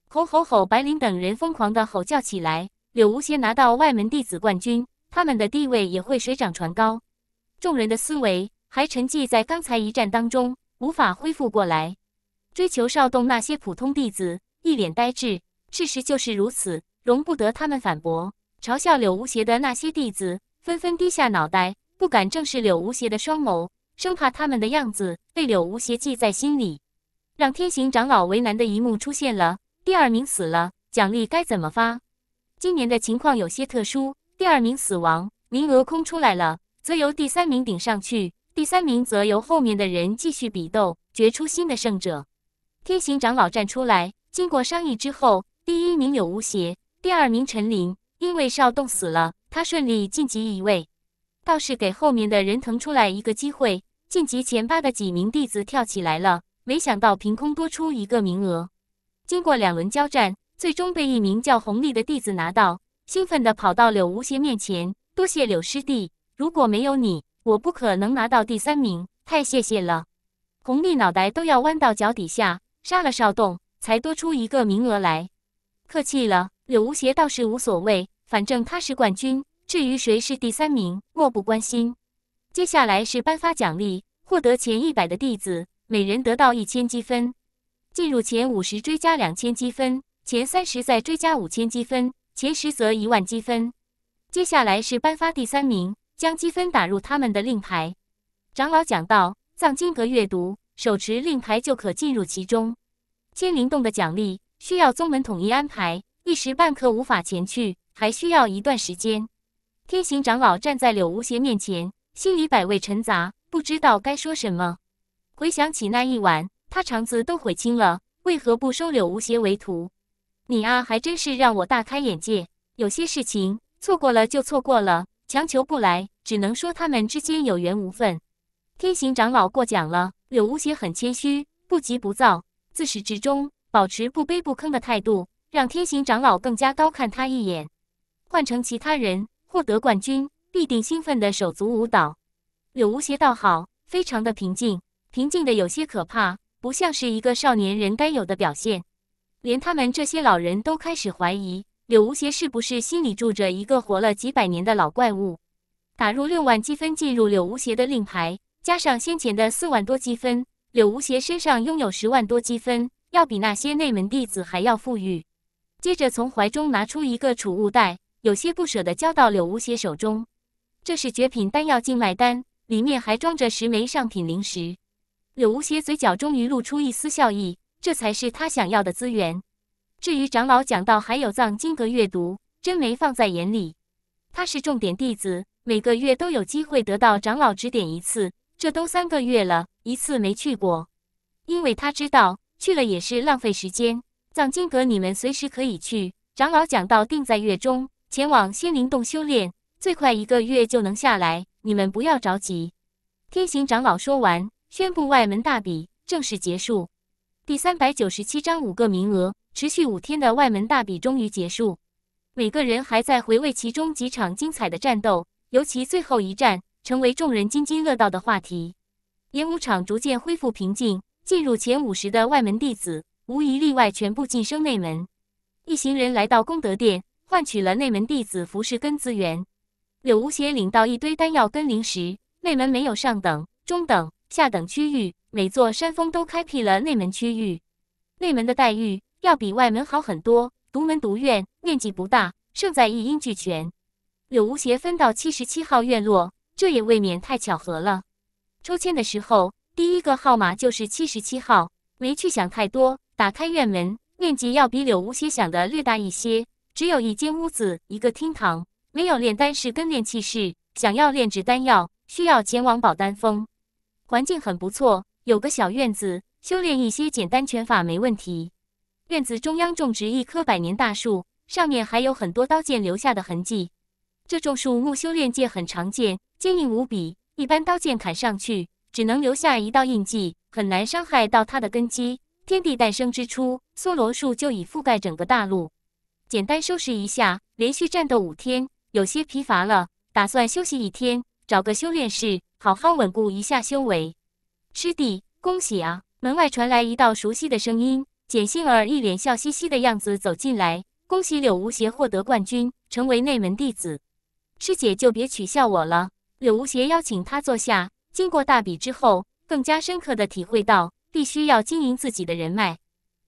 吼吼吼！白灵等人疯狂的吼叫起来。柳无邪拿到外门弟子冠军，他们的地位也会水涨船高。众人的思维还沉寂在刚才一战当中，无法恢复过来。追求少动那些普通弟子一脸呆滞。事实就是如此，容不得他们反驳、嘲笑柳无邪的那些弟子纷纷低下脑袋。不敢正视柳无邪的双眸，生怕他们的样子被柳无邪记在心里。让天行长老为难的一幕出现了：第二名死了，奖励该怎么发？今年的情况有些特殊，第二名死亡，名额空出来了，则由第三名顶上去，第三名则由后面的人继续比斗，决出新的胜者。天行长老站出来，经过商议之后，第一名柳无邪，第二名陈林，因为少动死了，他顺利晋级一位。倒是给后面的人腾出来一个机会，晋级前八的几名弟子跳起来了。没想到凭空多出一个名额，经过两轮交战，最终被一名叫红利的弟子拿到，兴奋地跑到柳无邪面前：“多谢柳师弟，如果没有你，我不可能拿到第三名，太谢谢了！”红利脑袋都要弯到脚底下，杀了邵栋才多出一个名额来，客气了。柳无邪倒是无所谓，反正他是冠军。至于谁是第三名，漠不关心。接下来是颁发奖励，获得前一百的弟子，每人得到一千积分；进入前五十追加两千积分，前三十再追加五千积分，前十则一万积分。接下来是颁发第三名，将积分打入他们的令牌。长老讲到，藏经阁阅读，手持令牌就可进入其中。千灵洞的奖励需要宗门统一安排，一时半刻无法前去，还需要一段时间。天行长老站在柳无邪面前，心里百味陈杂，不知道该说什么。回想起那一晚，他肠子都悔青了。为何不收柳无邪为徒？你啊，还真是让我大开眼界。有些事情错过了就错过了，强求不来，只能说他们之间有缘无分。天行长老过奖了。柳无邪很谦虚，不急不躁，自始至终保持不卑不吭的态度，让天行长老更加高看他一眼。换成其他人。获得冠军必定兴奋的手足舞蹈，柳无邪倒好，非常的平静，平静的有些可怕，不像是一个少年人该有的表现。连他们这些老人都开始怀疑柳无邪是不是心里住着一个活了几百年的老怪物。打入六万积分进入柳无邪的令牌，加上先前的四万多积分，柳无邪身上拥有十万多积分，要比那些内门弟子还要富裕。接着从怀中拿出一个储物袋。有些不舍地交到柳无邪手中，这是绝品丹药静脉丹，里面还装着十枚上品灵石。柳无邪嘴角终于露出一丝笑意，这才是他想要的资源。至于长老讲到还有藏经阁阅读，真没放在眼里。他是重点弟子，每个月都有机会得到长老指点一次，这都三个月了，一次没去过，因为他知道去了也是浪费时间。藏经阁你们随时可以去，长老讲到定在月中。前往仙灵洞修炼，最快一个月就能下来。你们不要着急。天行长老说完，宣布外门大比正式结束。第三百九十七章五个名额，持续五天的外门大比终于结束。每个人还在回味其中几场精彩的战斗，尤其最后一战，成为众人津津乐道的话题。演武场逐渐恢复平静，进入前五十的外门弟子，无一例外全部晋升内门。一行人来到功德殿。换取了内门弟子服饰跟资源，柳无邪领到一堆丹药跟灵石。内门没有上等、中等、下等区域，每座山峰都开辟了内门区域。内门的待遇要比外门好很多，独门独院，面积不大，胜在一应俱全。柳无邪分到七十七号院落，这也未免太巧合了。抽签的时候，第一个号码就是七十七号，没去想太多。打开院门，面积要比柳无邪想的略大一些。只有一间屋子，一个厅堂，没有炼丹室跟炼器室。想要炼制丹药，需要前往宝丹峰。环境很不错，有个小院子，修炼一些简单拳法没问题。院子中央种植一棵百年大树，上面还有很多刀剑留下的痕迹。这种树木修炼界很常见，坚硬无比，一般刀剑砍上去只能留下一道印记，很难伤害到它的根基。天地诞生之初，梭罗树就已覆盖整个大陆。简单收拾一下，连续战斗五天，有些疲乏了，打算休息一天，找个修炼室，好好稳固一下修为。师弟，恭喜啊！门外传来一道熟悉的声音，简杏儿一脸笑嘻嘻的样子走进来，恭喜柳无邪获得冠军，成为内门弟子。师姐就别取笑我了。柳无邪邀请他坐下。经过大比之后，更加深刻的体会到，必须要经营自己的人脉，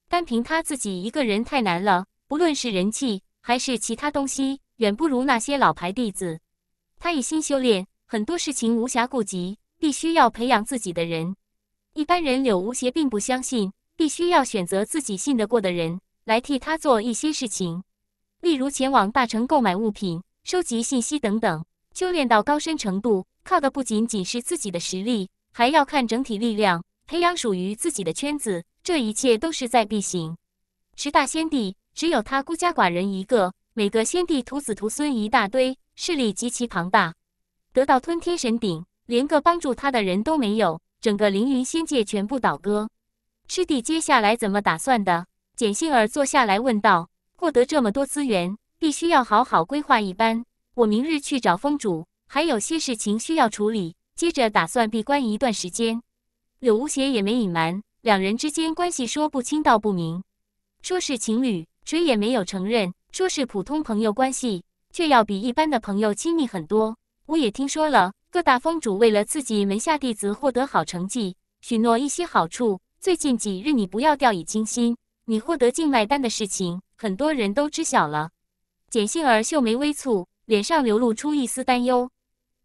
单凭他自己一个人太难了。不论是人气还是其他东西，远不如那些老牌弟子。他一心修炼，很多事情无暇顾及，必须要培养自己的人。一般人柳无邪并不相信，必须要选择自己信得过的人来替他做一些事情，例如前往大城购买物品、收集信息等等。修炼到高深程度，靠的不仅仅是自己的实力，还要看整体力量，培养属于自己的圈子，这一切都势在必行。十大仙帝。只有他孤家寡人一个，每个先帝徒子徒孙一大堆，势力极其庞大。得到吞天神鼎，连个帮助他的人都没有，整个凌云仙界全部倒戈。师弟接下来怎么打算的？简杏儿坐下来问道。获得这么多资源，必须要好好规划一番。我明日去找峰主，还有些事情需要处理。接着打算闭关一段时间。柳无邪也没隐瞒，两人之间关系说不清道不明，说是情侣。谁也没有承认，说是普通朋友关系，却要比一般的朋友亲密很多。我也听说了，各大峰主为了自己门下弟子获得好成绩，许诺一些好处。最近几日，你不要掉以轻心。你获得境脉丹的事情，很多人都知晓了。简杏儿秀眉微蹙，脸上流露出一丝担忧。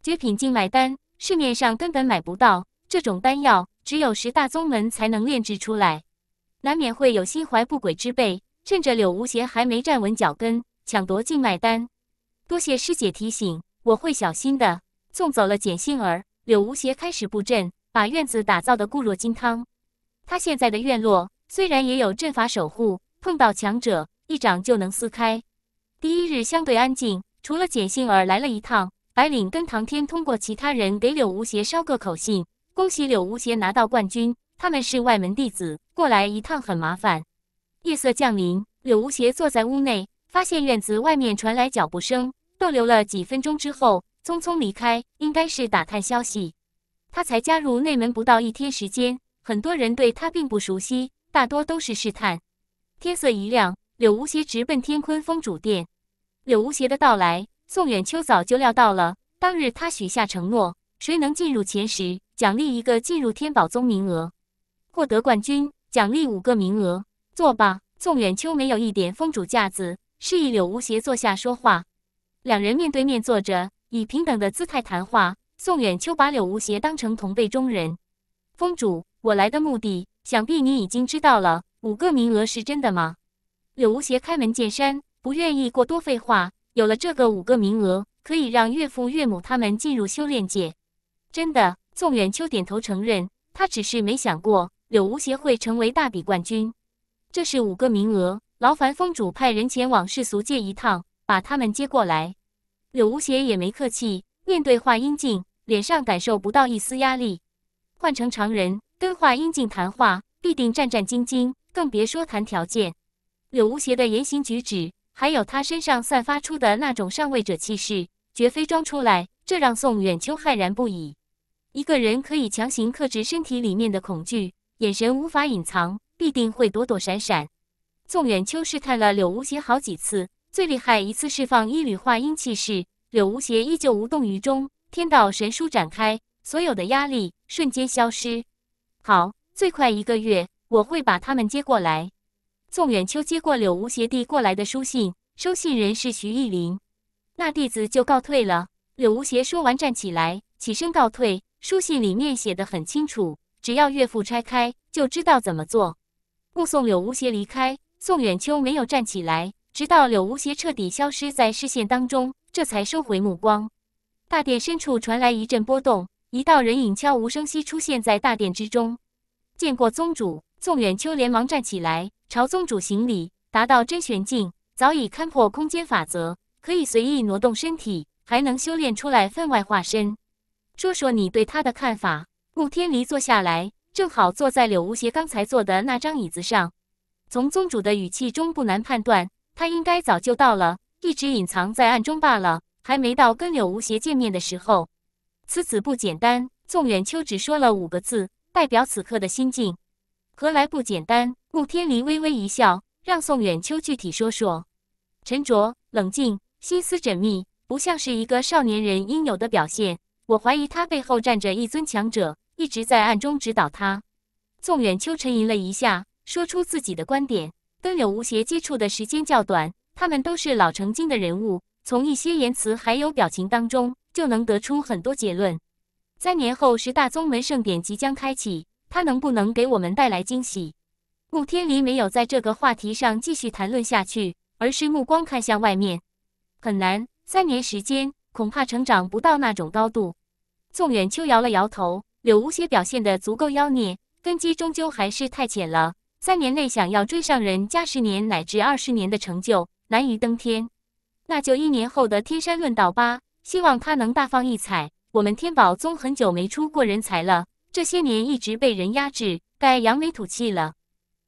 绝品境脉丹，市面上根本买不到，这种丹药只有十大宗门才能炼制出来，难免会有心怀不轨之辈。趁着柳无邪还没站稳脚跟，抢夺竞卖单。多谢师姐提醒，我会小心的。送走了简杏儿，柳无邪开始布阵，把院子打造的固若金汤。他现在的院落虽然也有阵法守护，碰到强者一掌就能撕开。第一日相对安静，除了简杏儿来了一趟，白领跟唐天通过其他人给柳无邪捎个口信：恭喜柳无邪拿到冠军。他们是外门弟子，过来一趟很麻烦。夜色降临，柳无邪坐在屋内，发现院子外面传来脚步声。逗留了几分钟之后，匆匆离开，应该是打探消息。他才加入内门不到一天时间，很多人对他并不熟悉，大多都是试探。天色一亮，柳无邪直奔天坤峰主殿。柳无邪的到来，宋远秋早就料到了。当日他许下承诺，谁能进入前十，奖励一个进入天宝宗名额；获得冠军，奖励五个名额。坐吧。宋远秋没有一点风主架子，示意柳无邪坐下说话。两人面对面坐着，以平等的姿态谈话。宋远秋把柳无邪当成同辈中人。峰主，我来的目的，想必你已经知道了。五个名额是真的吗？柳无邪开门见山，不愿意过多废话。有了这个五个名额，可以让岳父岳母他们进入修炼界。真的。宋远秋点头承认，他只是没想过柳无邪会成为大比冠军。这是五个名额，劳烦峰主派人前往世俗界一趟，把他们接过来。柳无邪也没客气，面对华英静，脸上感受不到一丝压力。换成常人跟华英静谈话，必定战战兢兢，更别说谈条件。柳无邪的言行举止，还有他身上散发出的那种上位者气势，绝非装出来。这让宋远秋骇然不已。一个人可以强行克制身体里面的恐惧，眼神无法隐藏。必定会躲躲闪闪。宋远秋试探了柳无邪好几次，最厉害一次释放一缕化阴气势，柳无邪依旧无动于衷。天道神书展开，所有的压力瞬间消失。好，最快一个月，我会把他们接过来。宋远秋接过柳无邪递过来的书信，收信人是徐艺林。那弟子就告退了。柳无邪说完站起来，起身告退。书信里面写的很清楚，只要岳父拆开就知道怎么做。目送柳无邪离开，宋远秋没有站起来，直到柳无邪彻底消失在视线当中，这才收回目光。大殿深处传来一阵波动，一道人影悄无声息出现在大殿之中。见过宗主，宋远秋连忙站起来，朝宗主行礼。达到真玄境，早已勘破空间法则，可以随意挪动身体，还能修炼出来分外化身。说说你对他的看法。穆天离坐下来。正好坐在柳无邪刚才坐的那张椅子上，从宗主的语气中不难判断，他应该早就到了，一直隐藏在暗中罢了，还没到跟柳无邪见面的时候。此子不简单。宋远秋只说了五个字，代表此刻的心境，何来不简单？穆天离微微一笑，让宋远秋具体说说。沉着冷静，心思缜密，不像是一个少年人应有的表现。我怀疑他背后站着一尊强者。一直在暗中指导他。宋远秋沉吟了一下，说出自己的观点。跟柳无邪接触的时间较短，他们都是老成精的人物，从一些言辞还有表情当中，就能得出很多结论。三年后，十大宗门盛典即将开启，他能不能给我们带来惊喜？穆天林没有在这个话题上继续谈论下去，而是目光看向外面。很难，三年时间，恐怕成长不到那种高度。宋远秋摇了摇头。柳无邪表现的足够妖孽，根基终究还是太浅了。三年内想要追上人家十年乃至二十年的成就，难于登天。那就一年后的天山论道吧，希望他能大放异彩。我们天宝宗很久没出过人才了，这些年一直被人压制，该扬眉吐气了。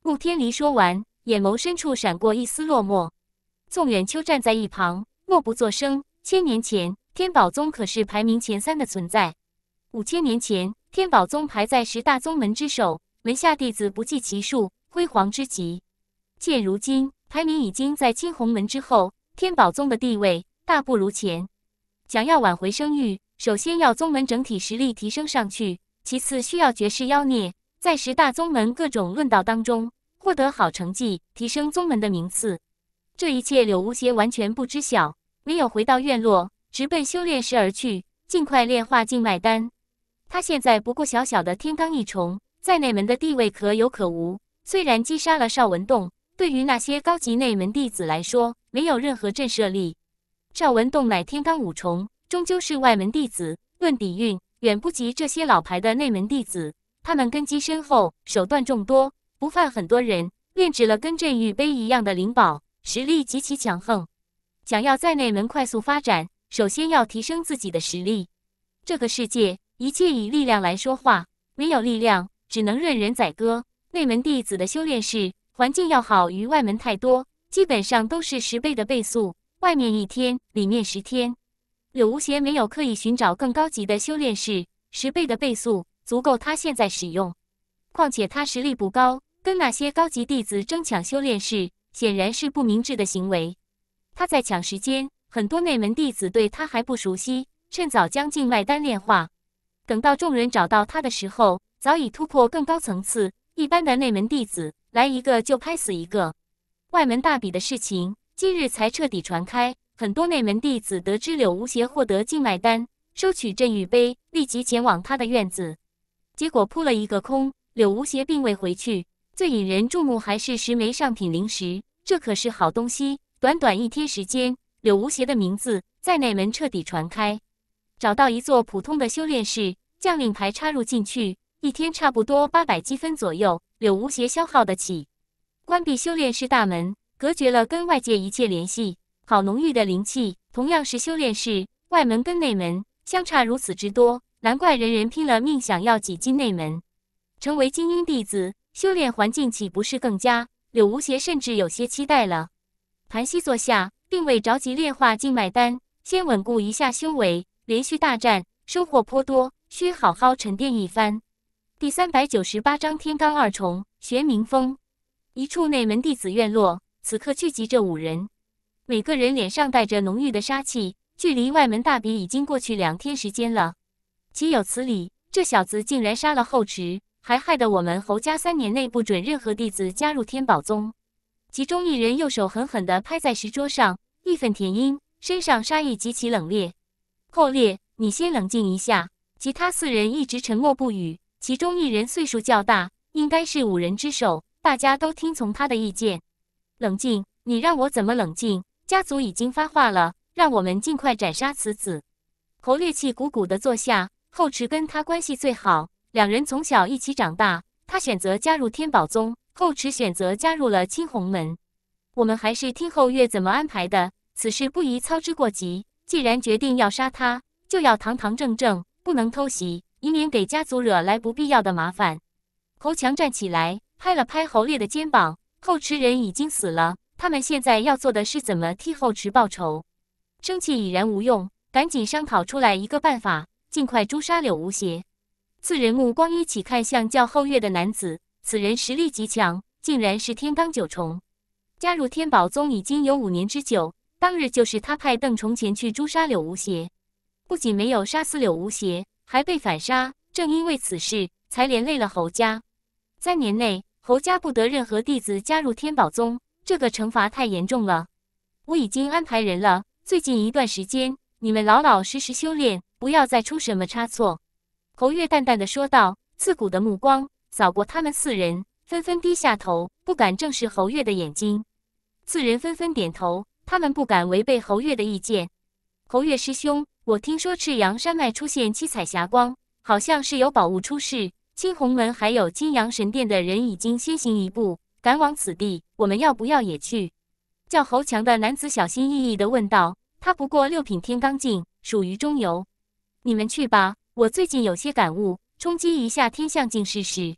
慕天离说完，眼眸深处闪过一丝落寞。宋远秋站在一旁，默不作声。千年前，天宝宗可是排名前三的存在，五千年前。天宝宗排在十大宗门之首，门下弟子不计其数，辉煌之极。现如今排名已经在青鸿门之后，天宝宗的地位大不如前。想要挽回声誉，首先要宗门整体实力提升上去，其次需要绝世妖孽在十大宗门各种论道当中获得好成绩，提升宗门的名次。这一切，柳无邪完全不知晓。唯有回到院落，直奔修炼室而去，尽快炼化境脉丹。他现在不过小小的天罡一重，在内门的地位可有可无。虽然击杀了邵文栋，对于那些高级内门弟子来说，没有任何震慑力。邵文栋乃天罡五重，终究是外门弟子，论底蕴远不及这些老牌的内门弟子。他们根基深厚，手段众多，不乏很多人炼制了跟镇玉碑一样的灵宝，实力极其强横。想要在内门快速发展，首先要提升自己的实力。这个世界。一切以力量来说话，没有力量，只能任人宰割。内门弟子的修炼室环境要好于外门太多，基本上都是十倍的倍速。外面一天，里面十天。柳无邪没有刻意寻找更高级的修炼室，十倍的倍速足够他现在使用。况且他实力不高，跟那些高级弟子争抢修炼室显然是不明智的行为。他在抢时间，很多内门弟子对他还不熟悉，趁早将静脉丹炼化。等到众人找到他的时候，早已突破更高层次。一般的内门弟子来一个就拍死一个。外门大比的事情今日才彻底传开，很多内门弟子得知柳无邪获得静脉丹，收取镇玉碑，立即前往他的院子，结果扑了一个空。柳无邪并未回去。最引人注目还是十枚上品灵石，这可是好东西。短短一天时间，柳无邪的名字在内门彻底传开。找到一座普通的修炼室，将令牌插入进去，一天差不多八百积分左右，柳无邪消耗得起。关闭修炼室大门，隔绝了跟外界一切联系。好浓郁的灵气，同样是修炼室，外门跟内门相差如此之多，难怪人人拼了命想要挤进内门，成为精英弟子，修炼环境岂不是更佳？柳无邪甚至有些期待了。盘膝坐下，并未着急炼化境脉丹，先稳固一下修为。连续大战，收获颇多，需好好沉淀一番。第三百九十八章天罡二重玄冥峰一处内门弟子院落，此刻聚集着五人，每个人脸上带着浓郁的杀气。距离外门大比已经过去两天时间了，岂有此理！这小子竟然杀了后池，还害得我们侯家三年内不准任何弟子加入天宝宗。其中一人右手狠狠地拍在石桌上，义愤填膺，身上杀意极其冷冽。侯烈，你先冷静一下。其他四人一直沉默不语，其中一人岁数较大，应该是五人之首，大家都听从他的意见。冷静，你让我怎么冷静？家族已经发话了，让我们尽快斩杀此子。侯烈气鼓鼓地坐下。后池跟他关系最好，两人从小一起长大。他选择加入天宝宗，后池选择加入了青红门。我们还是听侯月怎么安排的，此事不宜操之过急。既然决定要杀他，就要堂堂正正，不能偷袭，以免给家族惹来不必要的麻烦。侯强站起来，拍了拍侯烈的肩膀。后池人已经死了，他们现在要做的是怎么替后池报仇。生气已然无用，赶紧商讨出来一个办法，尽快诛杀柳无邪。四人目光一起看向叫侯月的男子，此人实力极强，竟然是天罡九重，加入天宝宗已经有五年之久。当日就是他派邓崇前去诛杀柳无邪，不仅没有杀死柳无邪，还被反杀。正因为此事，才连累了侯家。三年内，侯家不得任何弟子加入天宝宗，这个惩罚太严重了。我已经安排人了，最近一段时间，你们老老实实修炼，不要再出什么差错。”侯月淡淡的说道，刺骨的目光扫过他们四人，纷纷低下头，不敢正视侯月的眼睛。四人纷纷点头。他们不敢违背侯月的意见。侯月师兄，我听说赤阳山脉出现七彩霞光，好像是有宝物出世。青红门还有金阳神殿的人已经先行一步赶往此地，我们要不要也去？叫侯强的男子小心翼翼地问道。他不过六品天罡镜，属于中游。你们去吧，我最近有些感悟，冲击一下天象境试试。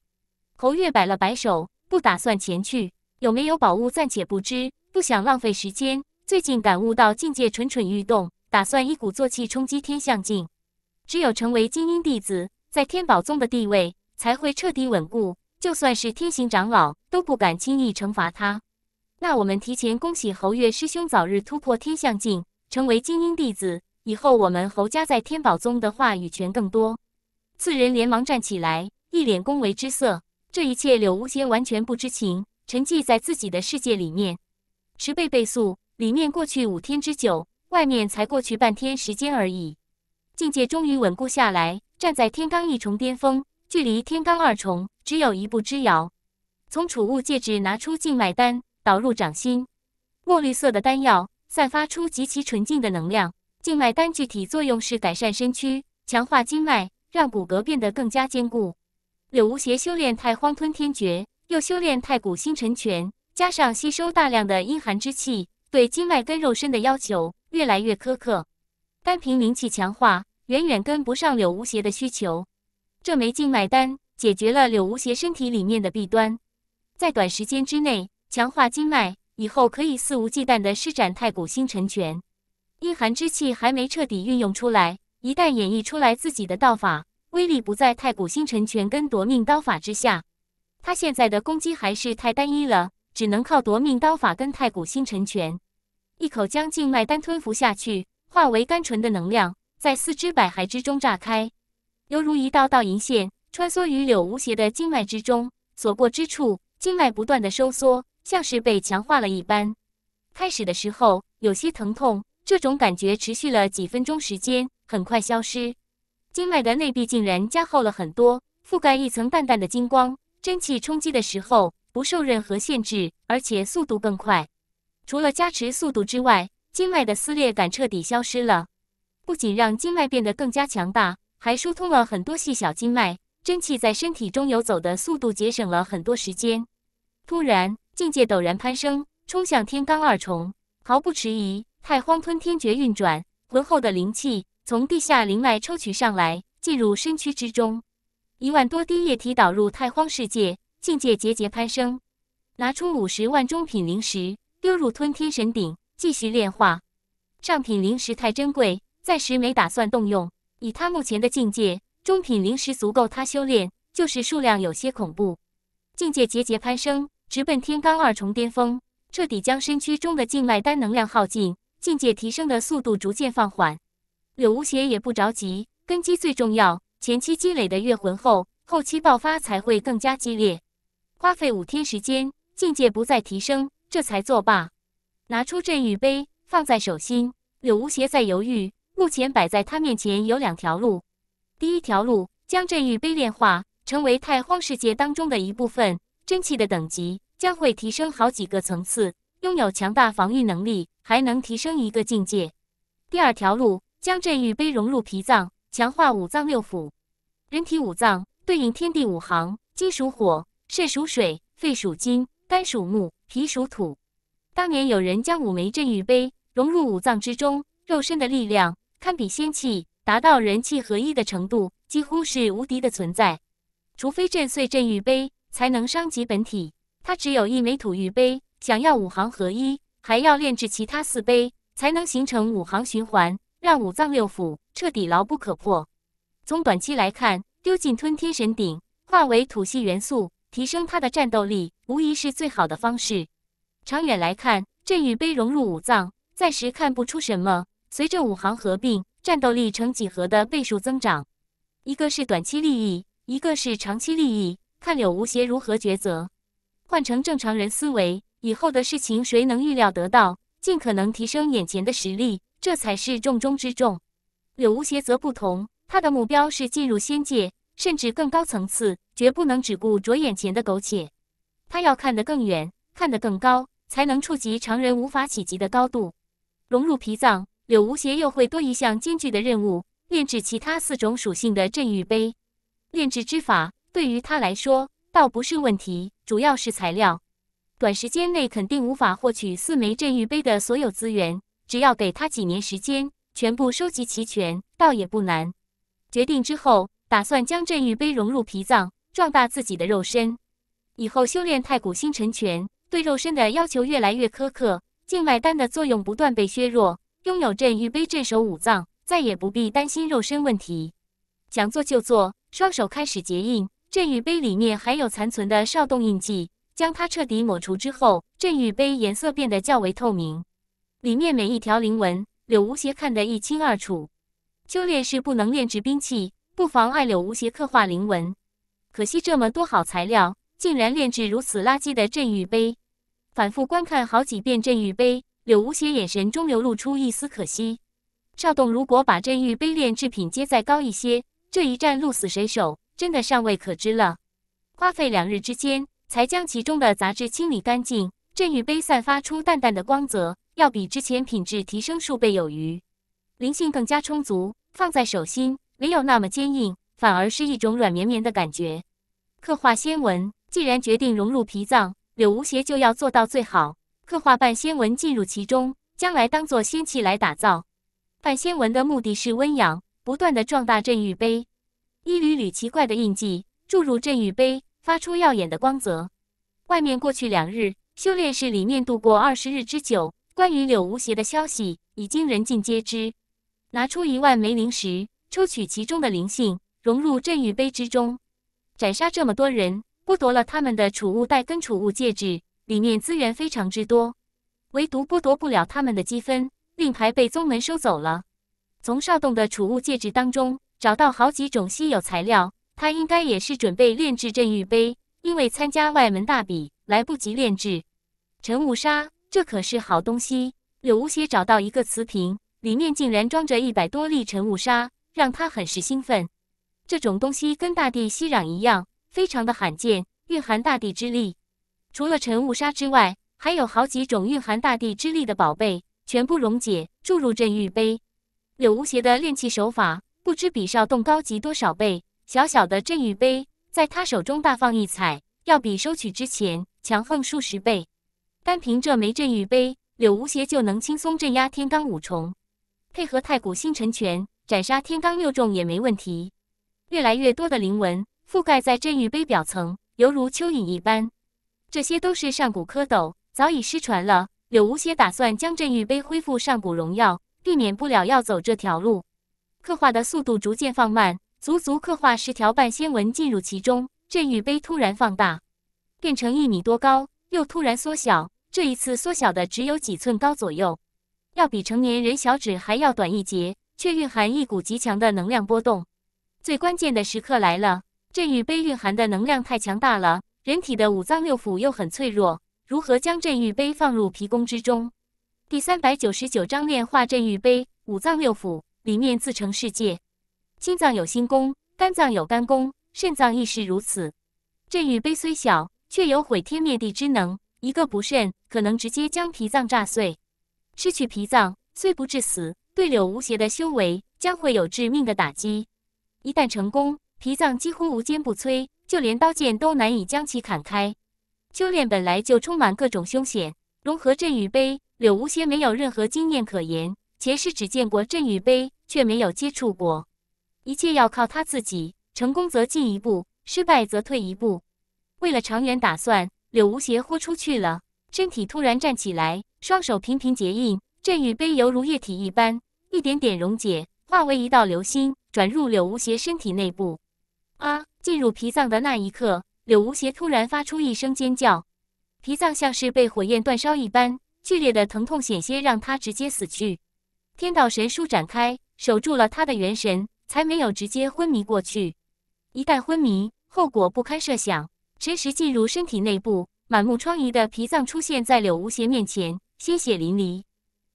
侯月摆了摆手，不打算前去。有没有宝物暂且不知，不想浪费时间。最近感悟到境界蠢蠢欲动，打算一鼓作气冲击天象境。只有成为精英弟子，在天宝宗的地位才会彻底稳固。就算是天行长老，都不敢轻易惩罚他。那我们提前恭喜侯月师兄早日突破天象境，成为精英弟子，以后我们侯家在天宝宗的话语权更多。四人连忙站起来，一脸恭维之色。这一切，柳无邪完全不知情，沉寂在自己的世界里面。十倍倍速。里面过去五天之久，外面才过去半天时间而已。境界终于稳固下来，站在天罡一重巅峰，距离天罡二重只有一步之遥。从储物戒指拿出静脉丹，倒入掌心。墨绿色的丹药散发出极其纯净的能量。静脉丹具体作用是改善身躯，强化经脉，让骨骼变得更加坚固。柳无邪修炼太荒吞天诀，又修炼太古星辰拳，加上吸收大量的阴寒之气。对经脉跟肉身的要求越来越苛刻，单凭灵气强化远远跟不上柳无邪的需求。这枚经脉丹解决了柳无邪身体里面的弊端，在短时间之内强化经脉以后，可以肆无忌惮地施展太古星辰拳。阴寒之气还没彻底运用出来，一旦演绎出来自己的道法，威力不在太古星辰拳跟夺命刀法之下。他现在的攻击还是太单一了。只能靠夺命刀法跟太古星辰拳，一口将静脉丹吞服下去，化为甘醇的能量，在四肢百骸之中炸开，犹如一道道银线穿梭于柳无邪的经脉之中，所过之处，经脉不断的收缩，像是被强化了一般。开始的时候有些疼痛，这种感觉持续了几分钟时间，很快消失。经脉的内壁竟然加厚了很多，覆盖一层淡淡的金光，真气冲击的时候。不受任何限制，而且速度更快。除了加持速度之外，经脉的撕裂感彻底消失了。不仅让经脉变得更加强大，还疏通了很多细小经脉，真气在身体中游走的速度节省了很多时间。突然，境界陡然攀升，冲向天罡二重，毫不迟疑。太荒吞天诀运转，浑厚的灵气从地下灵脉抽取上来，进入身躯之中。一万多滴液体导入太荒世界。境界节节攀升，拿出五十万中品灵石丢入吞天神鼎，继续炼化。上品灵石太珍贵，暂时没打算动用。以他目前的境界，中品灵石足够他修炼，就是数量有些恐怖。境界节节攀升，直奔天罡二重巅峰，彻底将身躯中的静脉丹能量耗尽。境界提升的速度逐渐放缓。柳无邪也不着急，根基最重要，前期积累的越浑厚，后期爆发才会更加激烈。花费五天时间，境界不再提升，这才作罢。拿出镇玉杯，放在手心。柳无邪在犹豫。目前摆在他面前有两条路：第一条路，将镇玉杯炼化，成为太荒世界当中的一部分，真气的等级将会提升好几个层次，拥有强大防御能力，还能提升一个境界；第二条路，将镇玉杯融入脾脏，强化五脏六腑。人体五脏对应天地五行，金属火。肾属水，肺属金，肝属木，脾属土。当年有人将五枚镇玉杯融入五脏之中，肉身的力量堪比仙气，达到人气合一的程度，几乎是无敌的存在。除非震碎镇玉杯，才能伤及本体。他只有一枚土玉杯，想要五行合一，还要炼制其他四杯，才能形成五行循环，让五脏六腑彻底牢不可破。从短期来看，丢进吞天神鼎，化为土系元素。提升他的战斗力，无疑是最好的方式。长远来看，镇宇碑融入五脏，暂时看不出什么。随着五行合并，战斗力呈几何的倍数增长。一个是短期利益，一个是长期利益，看柳无邪如何抉择。换成正常人思维，以后的事情谁能预料得到？尽可能提升眼前的实力，这才是重中之重。柳无邪则不同，他的目标是进入仙界。甚至更高层次，绝不能只顾着眼前的苟且，他要看得更远，看得更高，才能触及常人无法企及的高度。融入脾脏，柳无邪又会多一项艰巨的任务：炼制其他四种属性的镇狱碑。炼制之法对于他来说倒不是问题，主要是材料。短时间内肯定无法获取四枚镇狱碑的所有资源，只要给他几年时间，全部收集齐全，倒也不难。决定之后。打算将镇玉杯融入脾脏，壮大自己的肉身。以后修炼太古星辰拳，对肉身的要求越来越苛刻，静脉丹的作用不断被削弱。拥有镇玉杯镇守五脏，再也不必担心肉身问题。想做就做，双手开始结印。镇玉杯里面还有残存的少动印记，将它彻底抹除之后，镇玉杯颜色变得较为透明，里面每一条灵纹，柳无邪看得一清二楚。修炼是不能炼制兵器。不妨，碍柳无邪刻画灵纹。可惜这么多好材料，竟然炼制如此垃圾的镇狱碑。反复观看好几遍镇狱碑，柳无邪眼神中流露出一丝可惜。少动，如果把镇狱碑炼制品阶再高一些，这一战鹿死谁手，真的尚未可知了。花费两日之间，才将其中的杂质清理干净。镇狱碑散发出淡淡的光泽，要比之前品质提升数倍有余，灵性更加充足。放在手心。没有那么坚硬，反而是一种软绵绵的感觉。刻画仙纹，既然决定融入脾脏，柳无邪就要做到最好。刻画半仙纹进入其中，将来当做仙器来打造。半仙纹的目的是温养，不断的壮大镇狱碑。一缕缕奇怪的印记注入镇狱碑，发出耀眼的光泽。外面过去两日，修炼室里面度过二十日之久。关于柳无邪的消息已经人尽皆知。拿出一万枚灵石。抽取其中的灵性，融入镇狱碑之中。斩杀这么多人，剥夺了他们的储物袋跟储物戒指，里面资源非常之多，唯独剥夺不了他们的积分令牌，被宗门收走了。从邵洞的储物戒指当中找到好几种稀有材料，他应该也是准备炼制镇狱碑，因为参加外门大比来不及炼制。陈雾沙，这可是好东西。柳无邪找到一个瓷瓶，里面竟然装着一百多粒陈雾沙。让他很是兴奋，这种东西跟大地息壤一样，非常的罕见，蕴含大地之力。除了尘雾沙之外，还有好几种蕴含大地之力的宝贝，全部溶解注入镇玉杯。柳无邪的炼器手法不知比少动高级多少倍，小小的镇玉杯在他手中大放异彩，要比收取之前强横数十倍。单凭这枚镇玉杯，柳无邪就能轻松镇压天罡五重，配合太古星辰拳。斩杀天罡六重也没问题。越来越多的灵纹覆盖在镇狱碑表层，犹如蚯蚓一般。这些都是上古蝌蚪，早已失传了。柳无邪打算将镇狱碑恢复上古荣耀，避免不了要走这条路。刻画的速度逐渐放慢，足足刻画十条半仙纹进入其中。镇狱碑突然放大，变成一米多高，又突然缩小。这一次缩小的只有几寸高左右，要比成年人小指还要短一截。却蕴含一股极强的能量波动。最关键的时刻来了，镇玉杯蕴含的能量太强大了，人体的五脏六腑又很脆弱，如何将镇玉杯放入皮宫之中？第三百九十九章炼化镇玉杯，五脏六腑里面自成世界。心脏有心宫，肝脏有肝宫，肾脏亦是如此。镇玉杯虽小，却有毁天灭地之能，一个不慎，可能直接将脾脏炸碎，失去脾脏虽不致死。对柳无邪的修为将会有致命的打击。一旦成功，脾脏几乎无坚不摧，就连刀剑都难以将其砍开。修炼本来就充满各种凶险，融合镇宇碑，柳无邪没有任何经验可言，前世只见过镇宇碑，却没有接触过，一切要靠他自己。成功则进一步，失败则退一步。为了长远打算，柳无邪豁出去了，身体突然站起来，双手频频结印，镇宇碑犹如液体一般。一点点溶解，化为一道流星，转入柳无邪身体内部。啊！进入脾脏的那一刻，柳无邪突然发出一声尖叫，脾脏像是被火焰煅烧一般，剧烈的疼痛险些让他直接死去。天道神舒展开，守住了他的元神，才没有直接昏迷过去。一旦昏迷，后果不堪设想。神识进入身体内部，满目疮痍的脾脏出现在柳无邪面前，鲜血淋漓。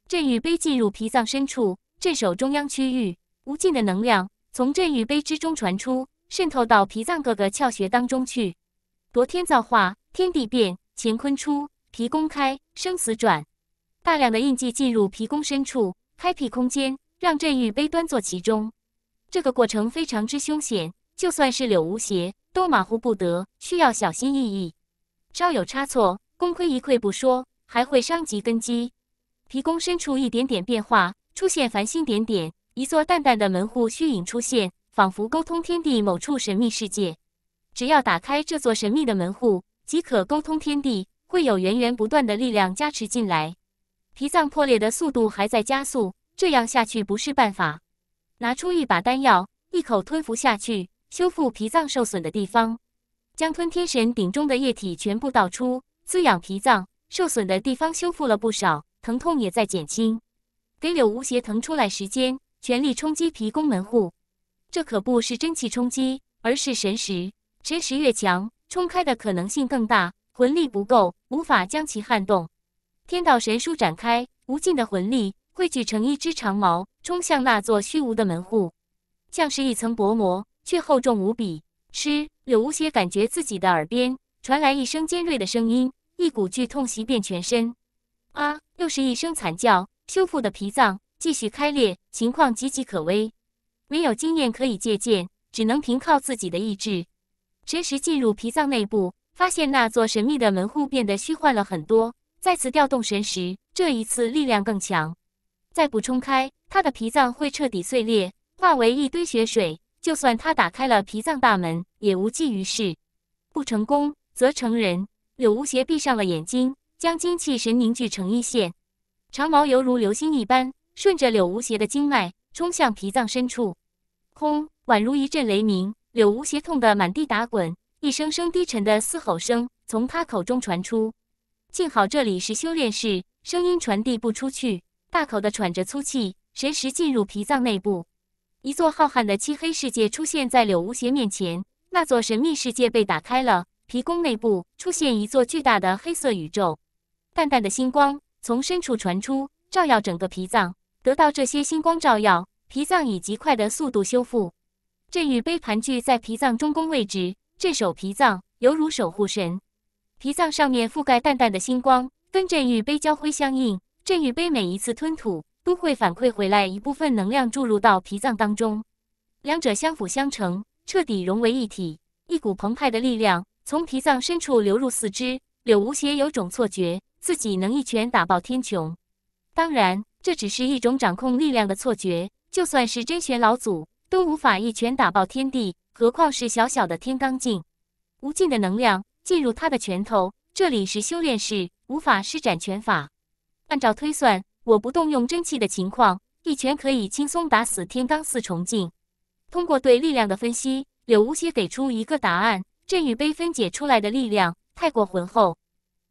镇狱碑进入脾脏深处。镇守中央区域，无尽的能量从镇狱碑之中传出，渗透到脾脏各个窍穴当中去。夺天造化，天地变，乾坤出，脾宫开，生死转。大量的印记进入脾宫深处，开辟空间，让镇狱碑端坐其中。这个过程非常之凶险，就算是柳无邪都马虎不得，需要小心翼翼。稍有差错，功亏一篑不说，还会伤及根基。脾宫深处一点点变化。出现繁星点点，一座淡淡的门户虚影出现，仿佛沟通天地某处神秘世界。只要打开这座神秘的门户，即可沟通天地，会有源源不断的力量加持进来。脾脏破裂的速度还在加速，这样下去不是办法。拿出一把丹药，一口吞服下去，修复脾脏受损的地方。将吞天神鼎中的液体全部倒出，滋养脾脏受损的地方，修复了不少，疼痛也在减轻。给柳无邪腾出来时间，全力冲击皮宫门户。这可不是真气冲击，而是神识。神识越强，冲开的可能性更大。魂力不够，无法将其撼动。天道神术展开，无尽的魂力汇聚成一支长矛，冲向那座虚无的门户。像是一层薄膜，却厚重无比。吃，柳无邪感觉自己的耳边传来一声尖锐的声音，一股剧痛袭遍全身。啊！又是一声惨叫。修复的脾脏继续开裂，情况岌岌可危。没有经验可以借鉴，只能凭靠自己的意志。陈实进入脾脏内部，发现那座神秘的门户变得虚幻了很多。再次调动神识，这一次力量更强。再不冲开，他的脾脏会彻底碎裂，化为一堆血水。就算他打开了脾脏大门，也无济于事。不成功则成仁。柳无邪闭上了眼睛，将精气神凝聚成一线。长矛犹如流星一般，顺着柳无邪的经脉冲向脾脏深处，轰！宛如一阵雷鸣，柳无邪痛得满地打滚，一声声低沉的嘶吼声从他口中传出。幸好这里是修炼室，声音传递不出去。大口的喘着粗气，神识进入脾脏内部，一座浩瀚的漆黑世界出现在柳无邪面前。那座神秘世界被打开了，脾宫内部出现一座巨大的黑色宇宙，淡淡的星光。从深处传出，照耀整个脾脏。得到这些星光照耀，脾脏以极快的速度修复。镇狱碑盘踞在脾脏中宫位置，镇守脾脏，犹如守护神。脾脏上面覆盖淡淡的星光，跟镇玉碑交辉相应。镇玉碑每一次吞吐，都会反馈回来一部分能量注入到脾脏当中，两者相辅相成，彻底融为一体。一股澎湃的力量从脾脏深处流入四肢，柳无邪有种错觉。自己能一拳打爆天穹，当然这只是一种掌控力量的错觉。就算是真玄老祖都无法一拳打爆天地，何况是小小的天罡镜？无尽的能量进入他的拳头，这里是修炼室，无法施展拳法。按照推算，我不动用真气的情况，一拳可以轻松打死天罡四重镜。通过对力量的分析，柳无邪给出一个答案：镇与碑分解出来的力量太过浑厚。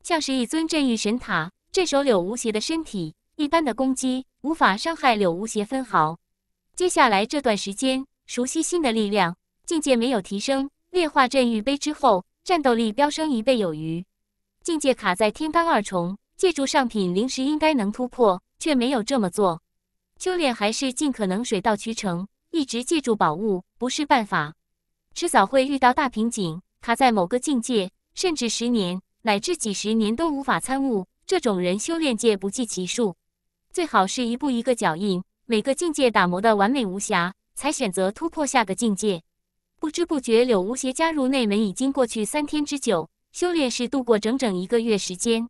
像是一尊镇狱神塔，镇守柳无邪的身体。一般的攻击无法伤害柳无邪分毫。接下来这段时间，熟悉新的力量，境界没有提升。炼化镇狱碑之后，战斗力飙升一倍有余。境界卡在天罡二重，借助上品灵石应该能突破，却没有这么做。修炼还是尽可能水到渠成，一直借助宝物不是办法，迟早会遇到大瓶颈，卡在某个境界，甚至十年。乃至几十年都无法参悟，这种人修炼界不计其数。最好是一步一个脚印，每个境界打磨的完美无瑕，才选择突破下个境界。不知不觉，柳无邪加入内门已经过去三天之久，修炼是度过整整一个月时间。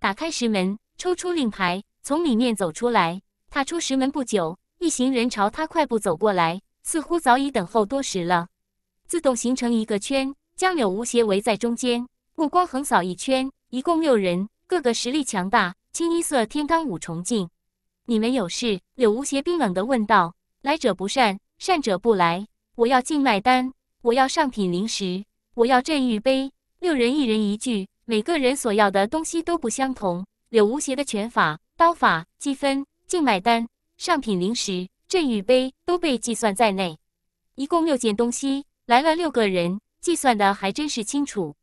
打开石门，抽出令牌，从里面走出来。踏出石门不久，一行人朝他快步走过来，似乎早已等候多时了，自动形成一个圈，将柳无邪围在中间。目光横扫一圈，一共六人，个个实力强大，清一色天罡五重境。你们有事？柳无邪冰冷的问道。来者不善，善者不来。我要静卖丹，我要上品灵石，我要镇玉杯。六人一人一句，每个人所要的东西都不相同。柳无邪的拳法、刀法、积分、静卖丹、上品灵石、镇玉杯都被计算在内，一共六件东西。来了六个人，计算的还真是清楚。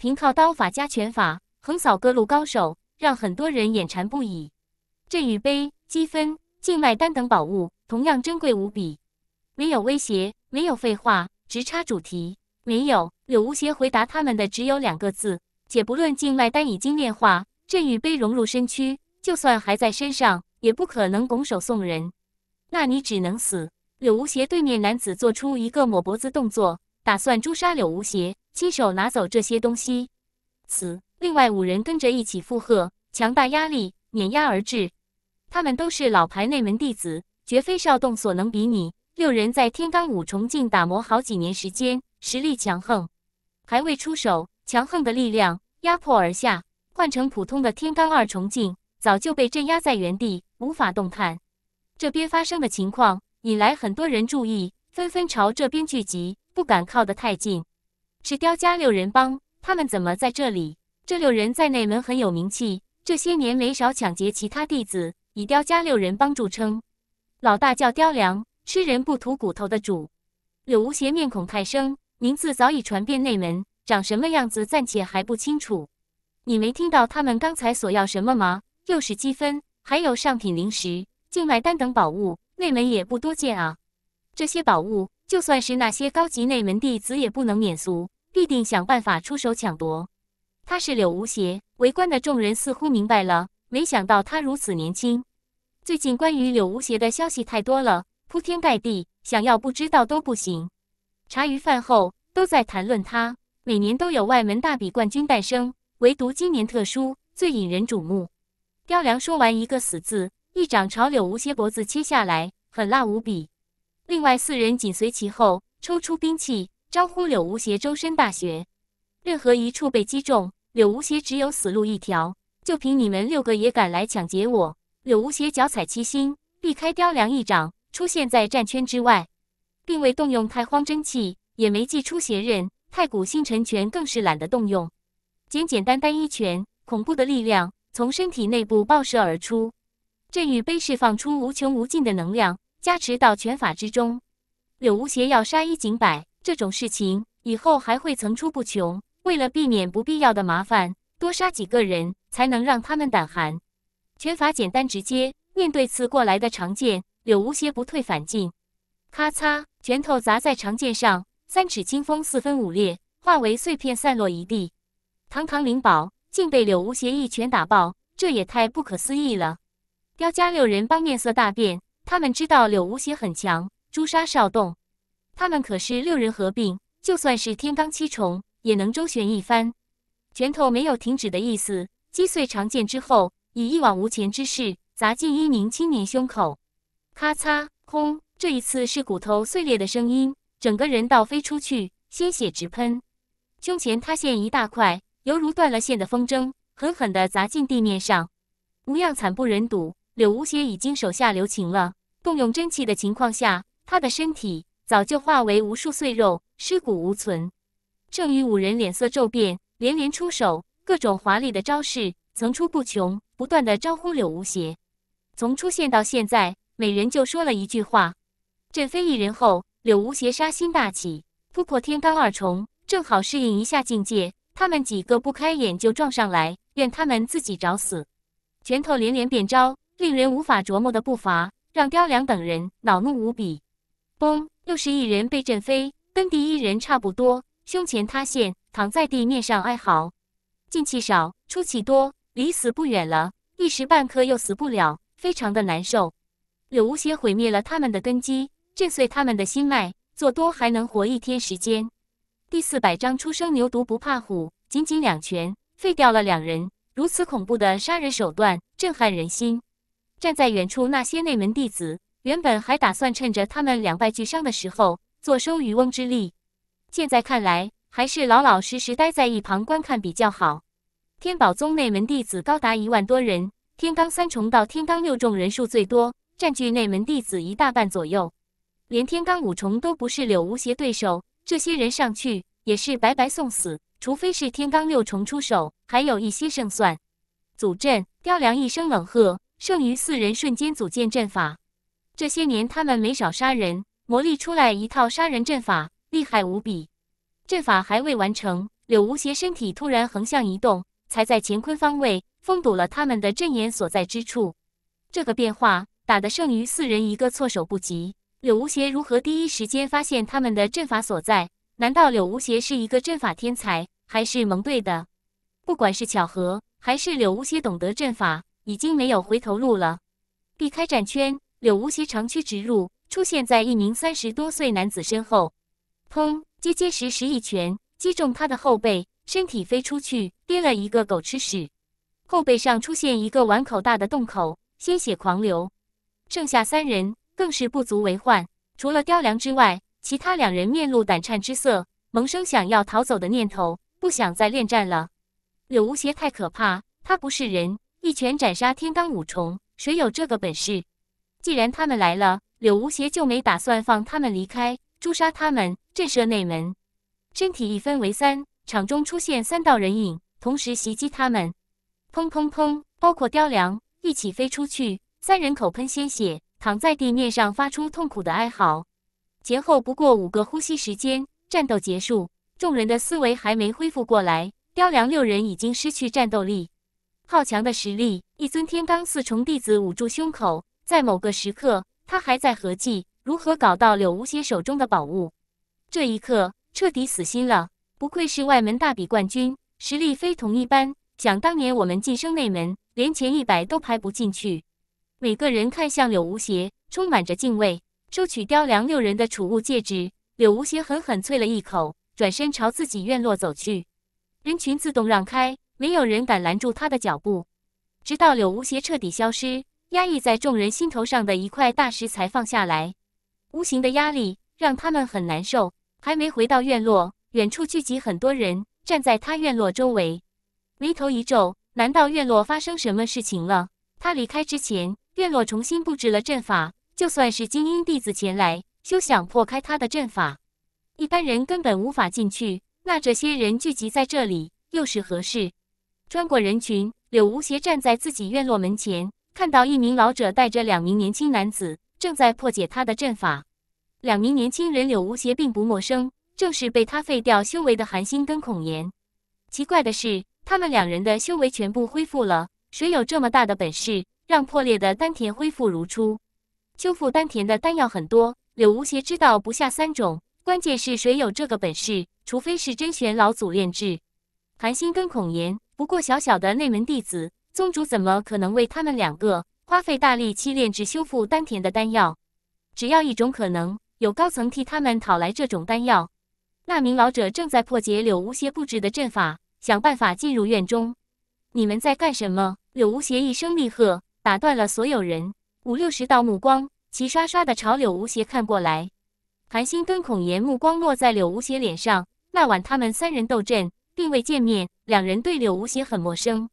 凭靠刀法加拳法，横扫各路高手，让很多人眼馋不已。镇宇碑、积分、静脉丹等宝物同样珍贵无比。没有威胁，没有废话，直插主题。没有柳无邪回答他们的只有两个字：且不论静脉丹已经炼化，镇宇碑融入身躯，就算还在身上，也不可能拱手送人。那你只能死。柳无邪对面男子做出一个抹脖子动作，打算诛杀柳无邪。亲手拿走这些东西。此另外五人跟着一起附和，强大压力碾压而至。他们都是老牌内门弟子，绝非少动所能比拟。六人在天罡五重境打磨好几年时间，实力强横，还未出手，强横的力量压迫而下。换成普通的天罡二重境，早就被镇压在原地，无法动弹。这边发生的情况，引来很多人注意，纷纷朝这边聚集，不敢靠得太近。是刁家六人帮，他们怎么在这里？这六人在内门很有名气，这些年没少抢劫其他弟子，以刁家六人帮著称。老大叫刁良，吃人不吐骨头的主。柳无邪面孔太生，名字早已传遍内门，长什么样子暂且还不清楚。你没听到他们刚才索要什么吗？又是积分，还有上品灵石、静脉丹等宝物，内门也不多见啊。这些宝物。就算是那些高级内门弟子也不能免俗，必定想办法出手抢夺。他是柳无邪，围观的众人似乎明白了。没想到他如此年轻。最近关于柳无邪的消息太多了，铺天盖地，想要不知道都不行。茶余饭后都在谈论他。每年都有外门大比冠军诞生，唯独今年特殊，最引人瞩目。雕梁说完一个死字，一掌朝柳无邪脖子切下来，狠辣无比。另外四人紧随其后，抽出兵器，招呼柳无邪周身大穴。任何一处被击中，柳无邪只有死路一条。就凭你们六个也敢来抢劫我？柳无邪脚踩七星，避开雕梁一掌，出现在战圈之外，并未动用太荒真气，也没祭出邪刃，太古星辰拳更是懒得动用，简简单单一拳，恐怖的力量从身体内部爆射而出，镇狱被释放出无穷无尽的能量。加持到拳法之中，柳无邪要杀一儆百这种事情，以后还会层出不穷。为了避免不必要的麻烦，多杀几个人才能让他们胆寒。拳法简单直接，面对刺过来的长剑，柳无邪不退反进，咔嚓，拳头砸在长剑上，三尺清风四分五裂，化为碎片散落一地。堂堂灵宝竟被柳无邪一拳打爆，这也太不可思议了！刁家六人帮面色大变。他们知道柳无邪很强，朱砂少动。他们可是六人合并，就算是天罡七重，也能周旋一番。拳头没有停止的意思，击碎长剑之后，以一往无前之势砸进一名青年胸口。咔嚓，空！这一次是骨头碎裂的声音，整个人倒飞出去，鲜血直喷，胸前塌陷一大块，犹如断了线的风筝，狠狠的砸进地面上，模样惨不忍睹。柳无邪已经手下留情了，动用真气的情况下，他的身体早就化为无数碎肉，尸骨无存。剩余五人脸色骤变，连连出手，各种华丽的招式层出不穷，不断的招呼柳无邪。从出现到现在，每人就说了一句话。震飞一人后，柳无邪杀心大起，突破天罡二重，正好适应一下境界。他们几个不开眼就撞上来，愿他们自己找死。拳头连连变招。令人无法琢磨的步伐，让雕梁等人恼怒无比。嘣！又是一人被震飞，跟第一人差不多，胸前塌陷，躺在地面上哀嚎。进气少，出气多，离死不远了。一时半刻又死不了，非常的难受。柳无邪毁灭了他们的根基，震碎他们的心脉，做多还能活一天时间。第四百章：初生牛犊不怕虎，仅仅两拳废掉了两人。如此恐怖的杀人手段，震撼人心。站在远处，那些内门弟子原本还打算趁着他们两败俱伤的时候坐收渔翁之利，现在看来还是老老实实待在一旁观看比较好。天宝宗内门弟子高达一万多人，天罡三重到天罡六重人数最多，占据内门弟子一大半左右。连天罡五重都不是柳无邪对手，这些人上去也是白白送死。除非是天罡六重出手，还有一些胜算。祖阵，雕梁一声冷喝。剩余四人瞬间组建阵法，这些年他们没少杀人，磨砺出来一套杀人阵法，厉害无比。阵法还未完成，柳无邪身体突然横向移动，才在乾坤方位封堵了他们的阵眼所在之处。这个变化打得剩余四人一个措手不及。柳无邪如何第一时间发现他们的阵法所在？难道柳无邪是一个阵法天才，还是蒙对的？不管是巧合，还是柳无邪懂得阵法？已经没有回头路了，避开战圈，柳无邪长驱直入，出现在一名三十多岁男子身后。砰！结结实实一拳击中他的后背，身体飞出去，跌了一个狗吃屎。后背上出现一个碗口大的洞口，鲜血狂流。剩下三人更是不足为患，除了雕梁之外，其他两人面露胆颤之色，萌生想要逃走的念头，不想再恋战了。柳无邪太可怕，他不是人。一拳斩杀天罡五重，谁有这个本事？既然他们来了，柳无邪就没打算放他们离开，诛杀他们，震慑内门。身体一分为三，场中出现三道人影，同时袭击他们。砰砰砰！包括雕梁一起飞出去，三人口喷鲜血，躺在地面上发出痛苦的哀嚎。前后不过五个呼吸时间，战斗结束，众人的思维还没恢复过来，雕梁六人已经失去战斗力。好强的实力！一尊天罡四重弟子捂住胸口，在某个时刻，他还在合计如何搞到柳无邪手中的宝物。这一刻，彻底死心了。不愧是外门大比冠军，实力非同一般。想当年我们晋升内门，连前一百都排不进去。每个人看向柳无邪，充满着敬畏。收取雕梁六人的储物戒指，柳无邪狠狠啐了一口，转身朝自己院落走去。人群自动让开。没有人敢拦住他的脚步，直到柳无邪彻底消失，压抑在众人心头上的一块大石才放下来。无形的压力让他们很难受。还没回到院落，远处聚集很多人，站在他院落周围，眉头一皱：难道院落发生什么事情了？他离开之前，院落重新布置了阵法，就算是精英弟子前来，休想破开他的阵法。一般人根本无法进去。那这些人聚集在这里，又是何事？穿过人群，柳无邪站在自己院落门前，看到一名老者带着两名年轻男子，正在破解他的阵法。两名年轻人柳无邪并不陌生，正是被他废掉修为的韩星跟孔延。奇怪的是，他们两人的修为全部恢复了。谁有这么大的本事，让破裂的丹田恢复如初？修复丹田的丹药很多，柳无邪知道不下三种。关键是谁有这个本事？除非是真玄老祖炼制。韩星跟孔延。不过小小的内门弟子，宗主怎么可能为他们两个花费大力气炼制修复丹田的丹药？只要一种可能，有高层替他们讨来这种丹药。那名老者正在破解柳无邪布置的阵法，想办法进入院中。你们在干什么？柳无邪一声厉喝，打断了所有人。五六十道目光齐刷刷的朝柳无邪看过来。韩星跟孔岩目光落在柳无邪脸上。那晚他们三人斗阵，并未见面。两人对柳无邪很陌生，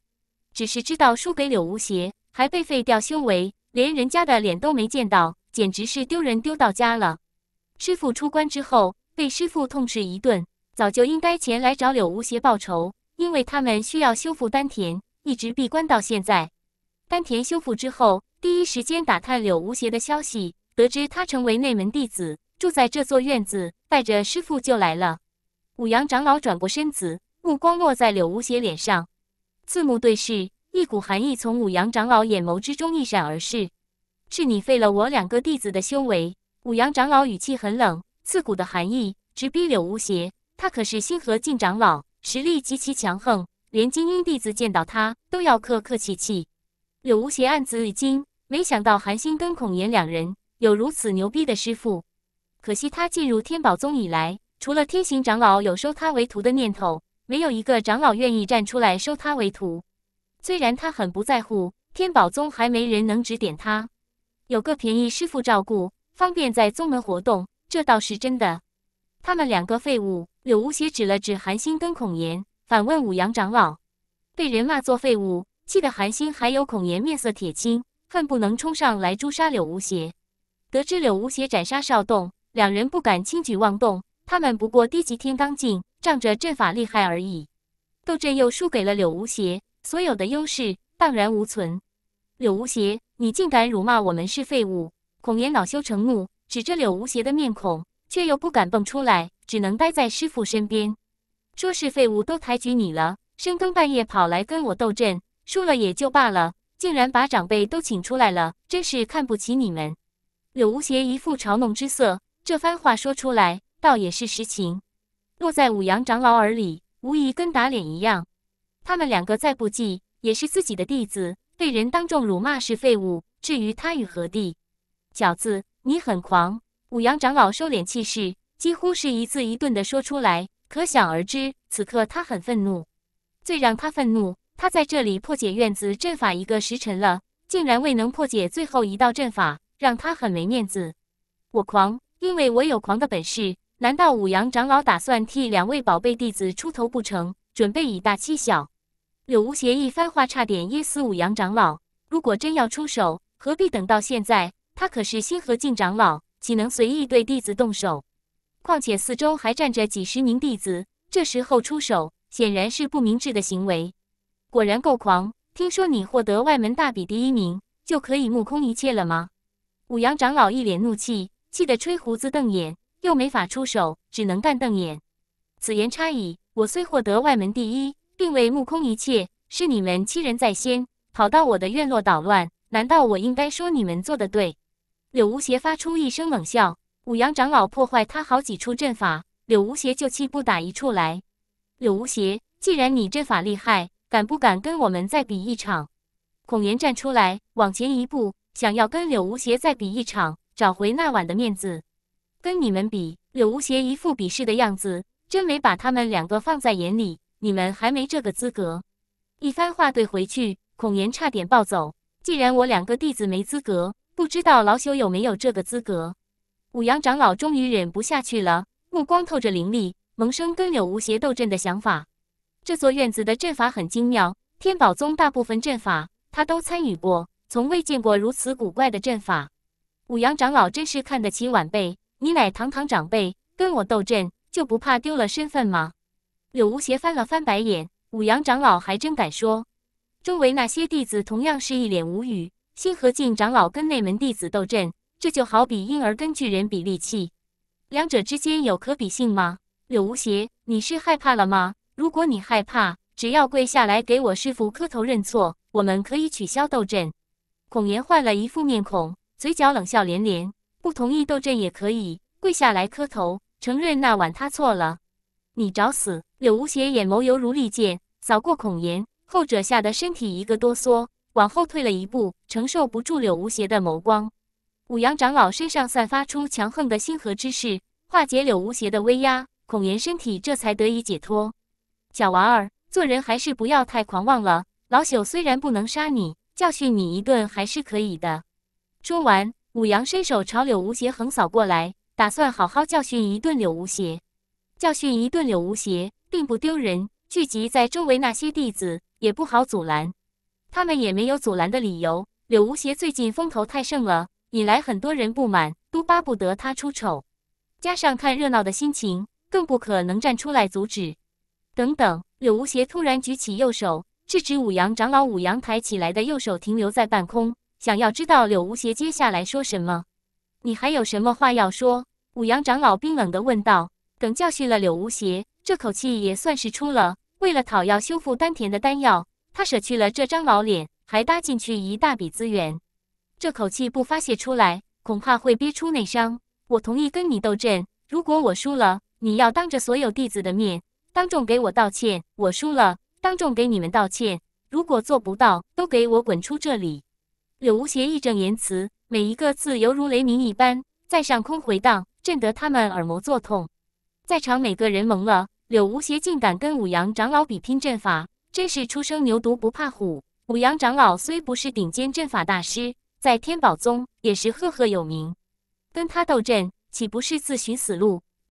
只是知道输给柳无邪，还被废掉修为，连人家的脸都没见到，简直是丢人丢到家了。师傅出关之后，被师傅痛斥一顿，早就应该前来找柳无邪报仇，因为他们需要修复丹田，一直闭关到现在。丹田修复之后，第一时间打探柳无邪的消息，得知他成为内门弟子，住在这座院子，带着师傅就来了。五阳长老转过身子。目光落在柳无邪脸上，刺目对视，一股寒意从五阳长老眼眸之中一闪而逝。是你废了我两个弟子的修为？五阳长老语气很冷，刺骨的寒意直逼柳无邪。他可是星河镜长老，实力极其强横，连精英弟子见到他都要客客气气。柳无邪暗自一惊，没想到韩星跟孔岩两人有如此牛逼的师傅。可惜他进入天宝宗以来，除了天行长老有收他为徒的念头。没有一个长老愿意站出来收他为徒，虽然他很不在乎，天宝宗还没人能指点他，有个便宜师傅照顾，方便在宗门活动，这倒是真的。他们两个废物，柳无邪指了指韩星跟孔岩，反问武阳长老：“被人骂做废物，气得韩星还有孔岩面色铁青，恨不能冲上来诛杀柳无邪。”得知柳无邪斩杀少动，两人不敢轻举妄动，他们不过低级天罡境。仗着阵法厉害而已，斗阵又输给了柳无邪，所有的优势荡然无存。柳无邪，你竟敢辱骂我们是废物！孔岩恼羞成怒，指着柳无邪的面孔，却又不敢蹦出来，只能待在师父身边。说是废物都抬举你了，深更半夜跑来跟我斗阵，输了也就罢了，竟然把长辈都请出来了，真是看不起你们。柳无邪一副嘲弄之色，这番话说出来，倒也是实情。落在五阳长老耳里，无疑跟打脸一样。他们两个再不济也是自己的弟子，被人当众辱骂是废物。至于他与何地？饺子，你很狂！五阳长老收敛气势，几乎是一字一顿的说出来。可想而知，此刻他很愤怒。最让他愤怒，他在这里破解院子阵法一个时辰了，竟然未能破解最后一道阵法，让他很没面子。我狂，因为我有狂的本事。难道五阳长老打算替两位宝贝弟子出头不成？准备以大欺小？柳无邪一番话差点噎死五阳长老。如果真要出手，何必等到现在？他可是星河境长老，岂能随意对弟子动手？况且四周还站着几十名弟子，这时候出手显然是不明智的行为。果然够狂！听说你获得外门大比第一名，就可以目空一切了吗？五阳长老一脸怒气，气得吹胡子瞪眼。又没法出手，只能干瞪眼。此言差矣，我虽获得外门第一，并未目空一切。是你们欺人在先，跑到我的院落捣乱，难道我应该说你们做的对？柳无邪发出一声冷笑。五阳长老破坏他好几处阵法，柳无邪就气不打一处来。柳无邪，既然你阵法厉害，敢不敢跟我们再比一场？孔岩站出来，往前一步，想要跟柳无邪再比一场，找回那晚的面子。跟你们比，柳无邪一副鄙视的样子，真没把他们两个放在眼里。你们还没这个资格。一番话怼回去，孔岩差点暴走。既然我两个弟子没资格，不知道老朽有没有这个资格。五阳长老终于忍不下去了，目光透着凌厉，萌生跟柳无邪斗阵的想法。这座院子的阵法很精妙，天宝宗大部分阵法他都参与过，从未见过如此古怪的阵法。五阳长老真是看得起晚辈。你乃堂堂长辈，跟我斗阵就不怕丢了身份吗？柳无邪翻了翻白眼，五阳长老还真敢说。周围那些弟子同样是一脸无语。星河境长老跟内门弟子斗阵，这就好比婴儿跟巨人比力气，两者之间有可比性吗？柳无邪，你是害怕了吗？如果你害怕，只要跪下来给我师傅磕头认错，我们可以取消斗阵。孔岩换了一副面孔，嘴角冷笑连连。不同意斗阵也可以跪下来磕头承认那晚他错了，你找死！柳无邪眼眸犹如利剑，扫过孔颜，后者吓得身体一个哆嗦，往后退了一步，承受不住柳无邪的眸光。五阳长老身上散发出强横的星河之势，化解柳无邪的威压，孔颜身体这才得以解脱。小娃儿，做人还是不要太狂妄了。老朽虽然不能杀你，教训你一顿还是可以的。说完。武阳伸手朝柳无邪横扫过来，打算好好教训一顿柳无邪。教训一顿柳无邪并不丢人，聚集在周围那些弟子也不好阻拦，他们也没有阻拦的理由。柳无邪最近风头太盛了，引来很多人不满，都巴不得他出丑，加上看热闹的心情，更不可能站出来阻止。等等，柳无邪突然举起右手制止武阳长老，武阳抬起来的右手停留在半空。想要知道柳无邪接下来说什么？你还有什么话要说？五阳长老冰冷的问道。等教训了柳无邪，这口气也算是出了。为了讨要修复丹田的丹药，他舍去了这张老脸，还搭进去一大笔资源。这口气不发泄出来，恐怕会憋出内伤。我同意跟你斗阵，如果我输了，你要当着所有弟子的面，当众给我道歉。我输了，当众给你们道歉。如果做不到，都给我滚出这里！柳无邪义正言辞，每一个字犹如雷鸣一般在上空回荡，震得他们耳膜作痛。在场每个人懵了，柳无邪竟敢跟五阳长老比拼阵法，真是初生牛犊不怕虎。五阳长老虽不是顶尖阵法大师，在天宝宗也是赫赫有名，跟他斗阵岂不是自寻死路？